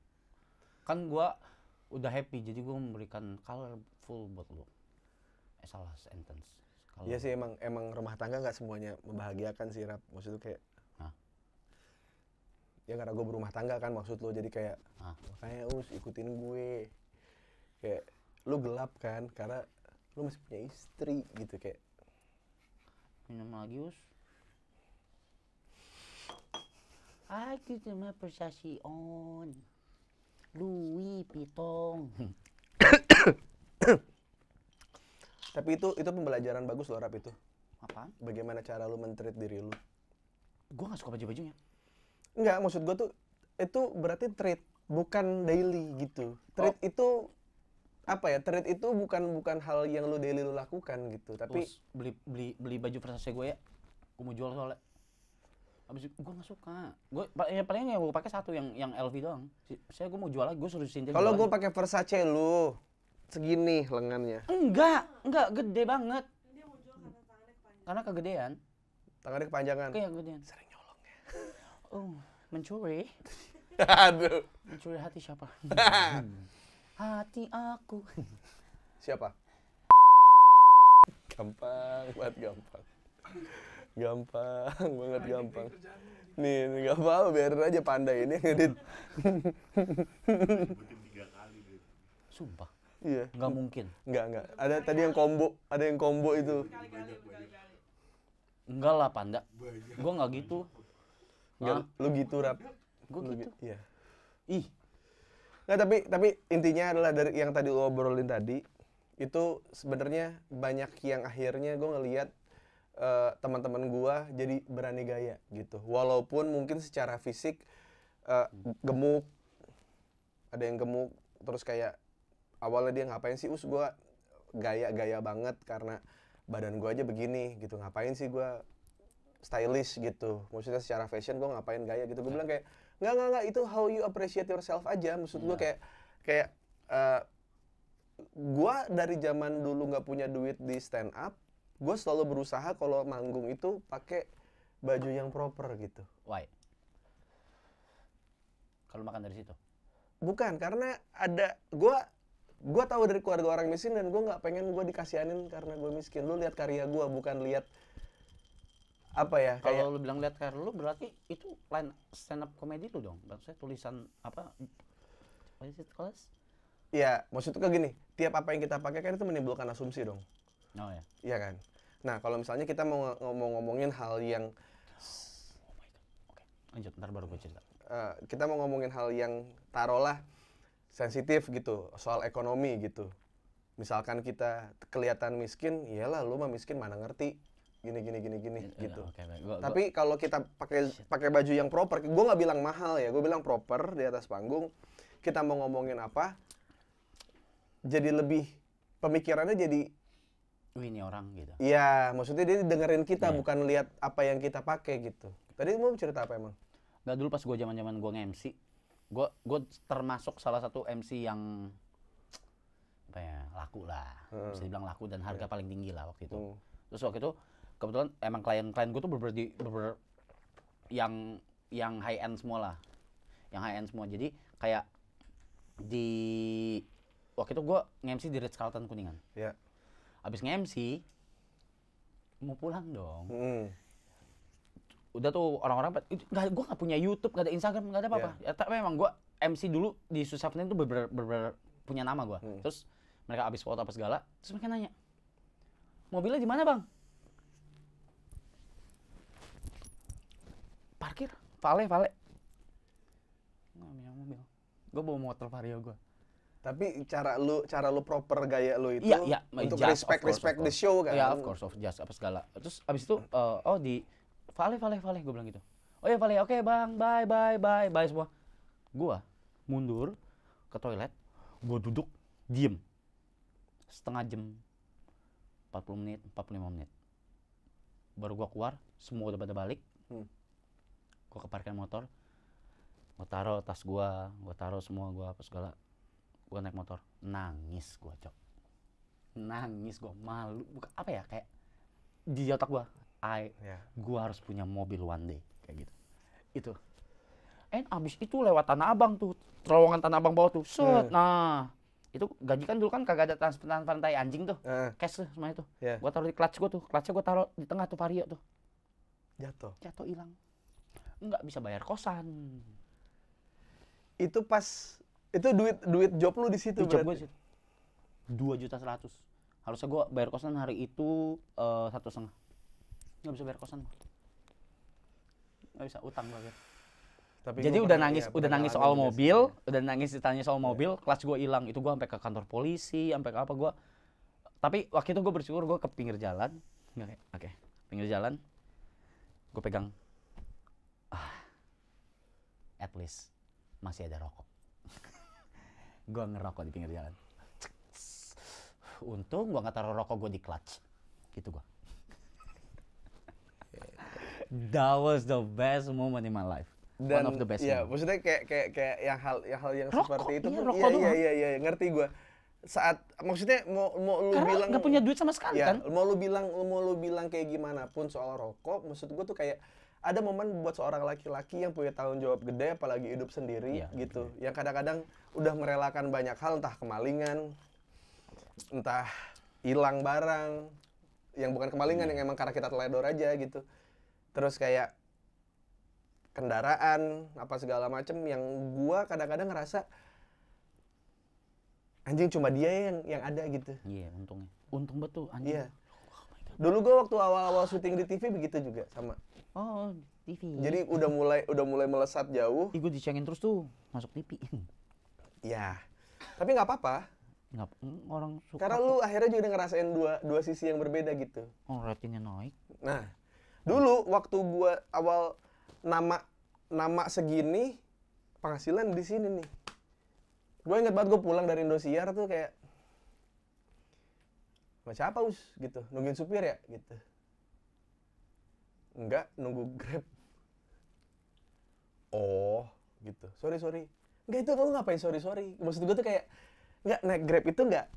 kan gue udah happy jadi gue memberikan colorful buat lo eh salah sentence Kalo iya sih emang emang rumah tangga nggak semuanya membahagiakan sih rap maksud tuh kayak Hah? ya karena gue berumah tangga kan maksud lo jadi kayak Hah? makanya us ikutin gue kayak lu gelap kan karena lu masih punya istri gitu kayak minum lagi us Aku cuma persasi on. Louis Pitong. Tapi itu itu pembelajaran bagus loh rap itu. Apa? Bagaimana cara lu mentreat diri lu? Gue nggak suka baju-bajunya. Enggak, maksud gue tuh itu berarti treat bukan daily gitu. Treat oh. itu apa ya? Treat itu bukan bukan hal yang lu daily lu lakukan gitu, tapi Terus beli beli beli baju Versace gue ya. Gua mau jual soalnya. Abis itu gue gak suka. Gue ya paling yang gue pakai satu yang yang LV doang. Saya gue mau jual lagi, gue suruh Cynthia. Kalau gue pakai Versace lu segini lengannya. Enggak, enggak gede banget. karena kegedean. Tangannya kepanjangan. Iya, kegedean. Sering nyolong ya. [laughs] oh, mencuri. Aduh. Mencuri hati siapa? [laughs] hati aku. siapa? Gampang buat gampang gampang nah, banget gampang gitu. nih nggak apa, apa biarin aja panda ini ngedit sumpah iya nggak mungkin nggak nggak ada tadi yang combo ada yang combo itu enggak lah panda gue nggak gitu Enggak, lu gitu rap gue gitu iya ih nggak tapi tapi intinya adalah dari yang tadi lo obrolin tadi itu sebenarnya banyak yang akhirnya gue ngelihat uh, teman-teman gua jadi berani gaya gitu. Walaupun mungkin secara fisik uh, gemuk ada yang gemuk terus kayak awalnya dia ngapain sih us gua gaya-gaya banget karena badan gua aja begini gitu. Ngapain sih gua stylish gitu. Maksudnya secara fashion gua ngapain gaya gitu. Gua bilang kayak nggak nggak nggak itu how you appreciate yourself aja. Maksud gua iya. kayak kayak uh, gua dari zaman dulu nggak punya duit di stand up gue selalu berusaha kalau manggung itu pakai baju yang proper gitu. Why? Kalau makan dari situ? Bukan, karena ada gue gue tahu dari keluarga orang miskin dan gue nggak pengen gue dikasihanin karena gue miskin. Lu lihat karya gue, bukan lihat apa ya kalau kayak... lu bilang lihat karya lu berarti itu line stand up komedi lu dong maksudnya tulisan apa apa sih kelas ya maksud kayak gini tiap apa yang kita pakai kan itu menimbulkan asumsi dong Oh ya. Iya kan. Nah kalau misalnya kita mau ngomong ngomongin hal yang oh Oke, lanjut ntar baru gue cerita. Uh, kita mau ngomongin hal yang tarolah sensitif gitu soal ekonomi gitu. Misalkan kita kelihatan miskin, iyalah lu mah miskin mana ngerti gini gini gini gini ya, ya gitu. Okay, gua, Tapi kalau kita pakai pakai baju yang proper, gue nggak bilang mahal ya, gue bilang proper di atas panggung. Kita mau ngomongin apa, jadi lebih pemikirannya jadi Wih, ini orang gitu. Iya, maksudnya dia dengerin kita yeah. bukan lihat apa yang kita pakai gitu. Tadi mau cerita apa emang? nggak dulu pas gue zaman-zaman gue nge-MC, gue gue termasuk salah satu MC yang apa ya, laku lah. Hmm. Bisa dibilang laku dan harga yeah. paling tinggi lah waktu itu. Hmm. Terus waktu itu kebetulan emang klien-klien gue tuh berber di berber yang yang high end semua lah. Yang high end semua. Jadi kayak di waktu itu gue nge-MC di Ritz Carlton Kuningan. Yeah abis nge-MC mau pulang dong. Hmm. Udah tuh orang-orang nggak gue nggak punya YouTube, nggak ada Instagram, nggak ada apa-apa. Yeah. Ya, tapi memang gue MC dulu di Susaften itu bener bener punya nama gue. Hmm. Terus mereka abis foto apa segala, terus mereka nanya, mobilnya di mana bang? Parkir, vale, vale. Gue bawa motor vario gue. Tapi cara lu cara lu proper gaya lu itu ya, ya. untuk just, respect course, respect the show kan. Ya, of course of just apa segala. Terus abis itu uh, oh di Vale Vale Vale gue bilang gitu. Oh ya Vale, oke okay, Bang, bye bye bye bye semua. Gua mundur ke toilet, gua duduk diem setengah jam 40 menit, 45 menit. Baru gua keluar, semua udah pada balik. Hmm. Gua ke parkir motor. Gua taruh tas gua, gua taruh semua gua apa segala gue naik motor nangis gue cok nangis gue malu bukan apa ya kayak di otak gue yeah. gue harus punya mobil one day kayak gitu itu and abis itu lewat tanah abang tuh terowongan tanah abang bawah tuh set yeah. nah itu gaji kan dulu kan kagak ada transferan pantai anjing tuh uh. cash tuh semuanya tuh yeah. gue taruh di clutch gue tuh clutchnya gue taruh di tengah tuh vario tuh jatuh jatuh hilang nggak bisa bayar kosan itu pas itu duit duit job lu di situ berarti. Dua juta seratus. Harusnya gue bayar kosan hari itu eh, satu setengah. nggak bisa bayar kosan. nggak bisa utang gue. Tapi Jadi udah nangis, iya, udah nangis soal mobil, gitu, iya. udah nangis ditanya soal iya. mobil, kelas gue hilang. Itu gue sampai ke kantor polisi, sampai ke apa gue. Tapi waktu itu gue bersyukur gue ke pinggir jalan. Oke, okay. pinggir jalan. Gue pegang. Ah, at least masih ada rokok gue ngerokok di pinggir jalan untung gue gak taruh rokok gue di clutch gitu gue [laughs] that was the best moment in my life dan One of the best ya moment. maksudnya kayak kayak kayak yang hal yang hal yang rokok, seperti itu iya, pun, iya, iya iya iya ngerti gue saat maksudnya mau mau lu Karena bilang nggak punya duit sama sekali ya, kan mau lu bilang mau lu bilang kayak gimana pun soal rokok maksud gue tuh kayak ada momen buat seorang laki-laki yang punya tanggung jawab gede apalagi hidup sendiri ya, gitu okay. yang kadang-kadang udah merelakan banyak hal entah kemalingan entah hilang barang yang bukan kemalingan hmm. yang emang karena kita teledor aja gitu terus kayak kendaraan apa segala macem yang gua kadang-kadang ngerasa anjing cuma dia yang yang ada gitu iya yeah, untungnya untung betul anjing yeah. Oh dulu gua waktu awal-awal syuting di TV begitu juga sama Oh, TV. Jadi udah mulai udah mulai melesat jauh. Ikut dicengin terus tuh masuk TV. [laughs] ya. Tapi nggak apa-apa. Nggak mm, orang suka. Karena lu akhirnya juga ngerasain dua dua sisi yang berbeda gitu. Oh, ratingnya naik. Nah, dulu waktu gua awal nama nama segini penghasilan di sini nih. Gue inget banget gue pulang dari Indosiar tuh kayak sama apa us gitu nungguin supir ya gitu Enggak, nunggu Grab. Oh, gitu. Sorry, sorry. Enggak itu lo ngapain sorry, sorry. Maksud gue tuh kayak enggak naik Grab itu enggak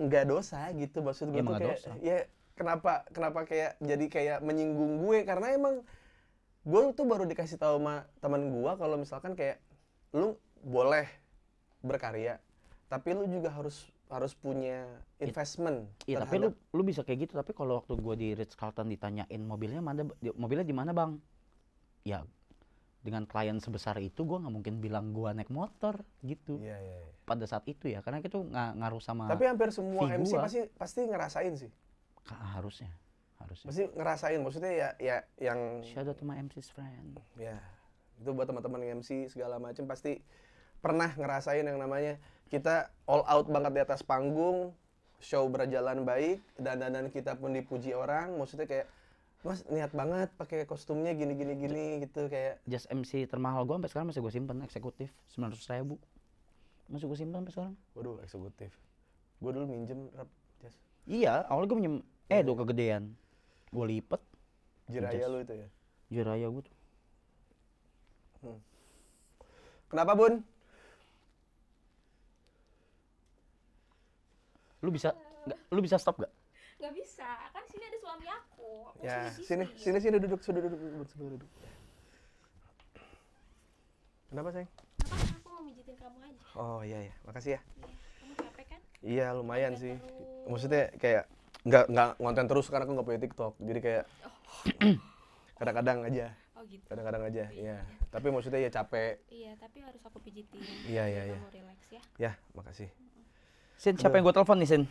enggak dosa gitu. Maksud gue ya, tuh kayak dosa. ya kenapa kenapa kayak jadi kayak menyinggung gue karena emang gue tuh baru dikasih tahu sama teman gue kalau misalkan kayak lu boleh berkarya tapi lu juga harus harus punya investment. Iya, tapi lu lu bisa kayak gitu. Tapi kalau waktu gua di Ritz Carlton ditanyain mobilnya mana, mobilnya di mana bang? Ya dengan klien sebesar itu gua nggak mungkin bilang gua naik motor gitu iya, iya, iya. pada saat itu ya karena itu nggak ngaruh sama tapi hampir semua figura. MC pasti pasti ngerasain sih Ka, harusnya harusnya pasti ngerasain maksudnya ya ya yang shadow to my MC's friend Iya itu buat teman-teman MC segala macam pasti pernah ngerasain yang namanya kita all out banget di atas panggung show berjalan baik dan dan kita pun dipuji orang maksudnya kayak mas niat banget pakai kostumnya gini gini gini gitu kayak just MC termahal gue sampai sekarang masih gue simpen eksekutif sembilan ratus ribu masih gue simpen sampai sekarang waduh eksekutif gue dulu minjem rap just iya awalnya gue minjem eh iya. dua kegedean gue lipet jiraya lu itu ya jiraya gue tuh hmm. kenapa bun Lu bisa nggak? Lu bisa stop nggak? Nggak bisa. Kan sini ada suami aku. aku ya. Sini, sini, sini duduk, sudah duduk, duduk, duduk, duduk. Kenapa sayang? Kenapa? Aku mau mijitin kamu aja. Oh iya iya, makasih ya. Iya. Kamu capek kan? Iya lumayan sih. Maksudnya kayak nggak nggak ngonten terus karena aku nggak punya TikTok, jadi kayak oh. [clears throat] kadang-kadang aja. Oh gitu. Kadang-kadang aja, iya. iya. Tapi maksudnya ya capek. Iya, tapi harus aku pijitin. Iya, iya, iya. mau relax ya. Ya, makasih. Sin, siapa yang gue telepon nih, Sin?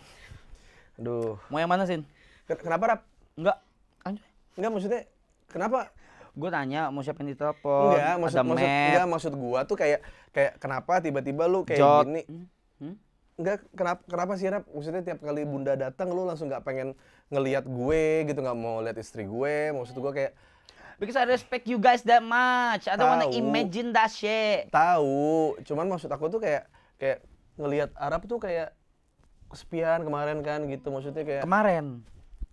Aduh. Mau yang mana, Sin? Kenapa, Rap? Enggak. Anjay. Enggak, maksudnya kenapa? Gue tanya mau siapa yang ditelepon. Enggak, maksud, Ada maksud, enggak, maksud gue tuh kayak kayak kenapa tiba-tiba lu kayak Jot. gini. Hmm? hmm? Enggak, kenapa, kenapa sih, Rap? Maksudnya tiap kali bunda datang lu langsung gak pengen ngeliat gue gitu, gak mau lihat istri gue. Maksud gue kayak, because I respect you guys that much. I don't wanna imagine that shit. Tahu, cuman maksud aku tuh kayak kayak ngelihat Arab tuh kayak kesepian kemarin kan gitu maksudnya kayak kemarin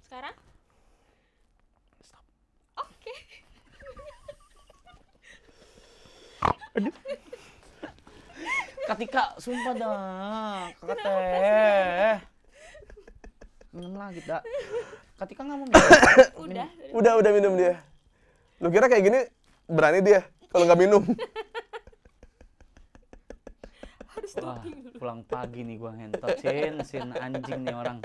sekarang oke okay. aduh ketika sumpah dah, kata Minum lagi, kita. Ketika nggak mau minum. [coughs] udah, udah, udah minum dia. Lu kira kayak gini berani dia kalau nggak minum? [laughs] Wah, pulang pagi nih gua ngentot sin sin anjing nih orang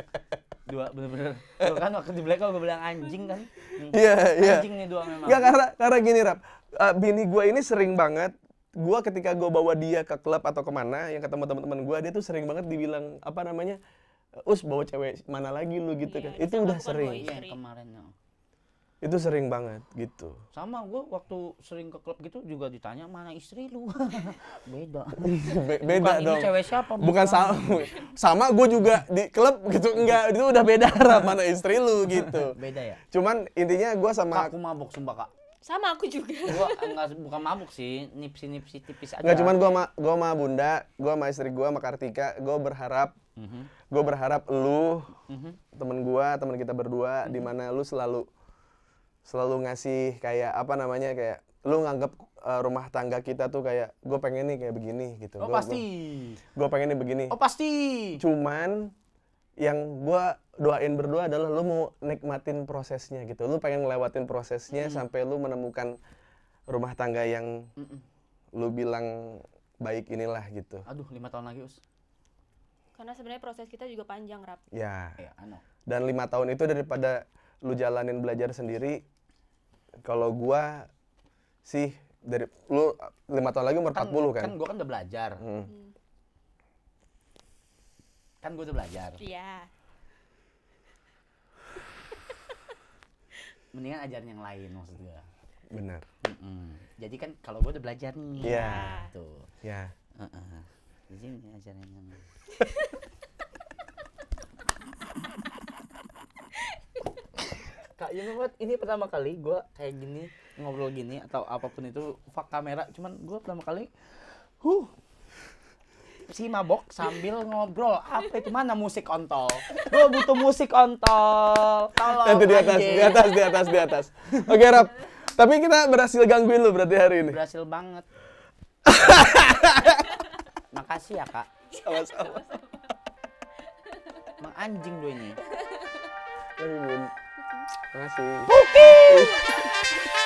dua bener-bener tuh kan waktu di Blackout gue bilang anjing kan [laughs] iya yeah, iya anjing nih dua memang Gak karena karena gini rap uh, bini gue ini sering banget gue ketika gue bawa dia ke klub atau kemana yang ketemu teman-teman gue dia tuh sering banget dibilang apa namanya eh, us bawa cewek mana lagi lu gitu yeah, kan itu, udah sering iya, kemarin oh itu sering banget gitu sama gue waktu sering ke klub gitu juga ditanya mana istri lu [laughs] beda [laughs] Be beda bukan dong ini cewek siapa bukan, bukan sama sama gue juga di klub gitu enggak itu udah beda lah [laughs] mana istri lu gitu beda ya cuman intinya gue sama aku mabuk sumpah kak sama aku juga gua enggak bukan mabuk sih nipsi nipsi tipis aja enggak cuman gue sama gue sama bunda gue sama istri gue sama Kartika gue berharap mm -hmm. gue berharap lu mm -hmm. temen gue temen kita berdua mm -hmm. dimana lu selalu selalu ngasih kayak apa namanya kayak lu nganggap uh, eh, rumah tangga kita tuh kayak gue pengen nih kayak begini gitu. Oh gua, pasti. Gue pengen nih begini. Oh pasti. Cuman yang gue doain berdua adalah lu mau nikmatin prosesnya gitu. Lu pengen ngelewatin prosesnya hmm. sampai lu menemukan rumah tangga yang mm -mm. lu bilang baik inilah gitu. Aduh lima tahun lagi us. Karena sebenarnya proses kita juga panjang rap. Ya. Yeah, Dan lima tahun itu daripada lu jalanin belajar sendiri kalau gua sih dari lu lima tahun lagi umur kan, 40 kan? Kan gua kan udah belajar. Hmm. hmm. Kan gua udah belajar. Iya. [laughs] Mendingan ajarin yang lain maksud gua. Benar. Mm -mm. Jadi kan kalau gua udah belajar nih. Iya. Yeah. Tuh. Gitu. Iya. Yeah. Uh -uh. Jadi ajarin yang lain. [laughs] kak you know what ini pertama kali gue kayak gini ngobrol gini atau apapun itu fak kamera cuman gue pertama kali huh si mabok sambil ngobrol apa itu mana musik ontol gue butuh musik ontol tolong Nanti di atas di atas di atas di atas oke okay, rap tapi kita berhasil gangguin lo berarti hari ini berhasil banget [laughs] makasih ya kak sama-sama emang anjing lu ini Terima kasih. Bukti. [laughs]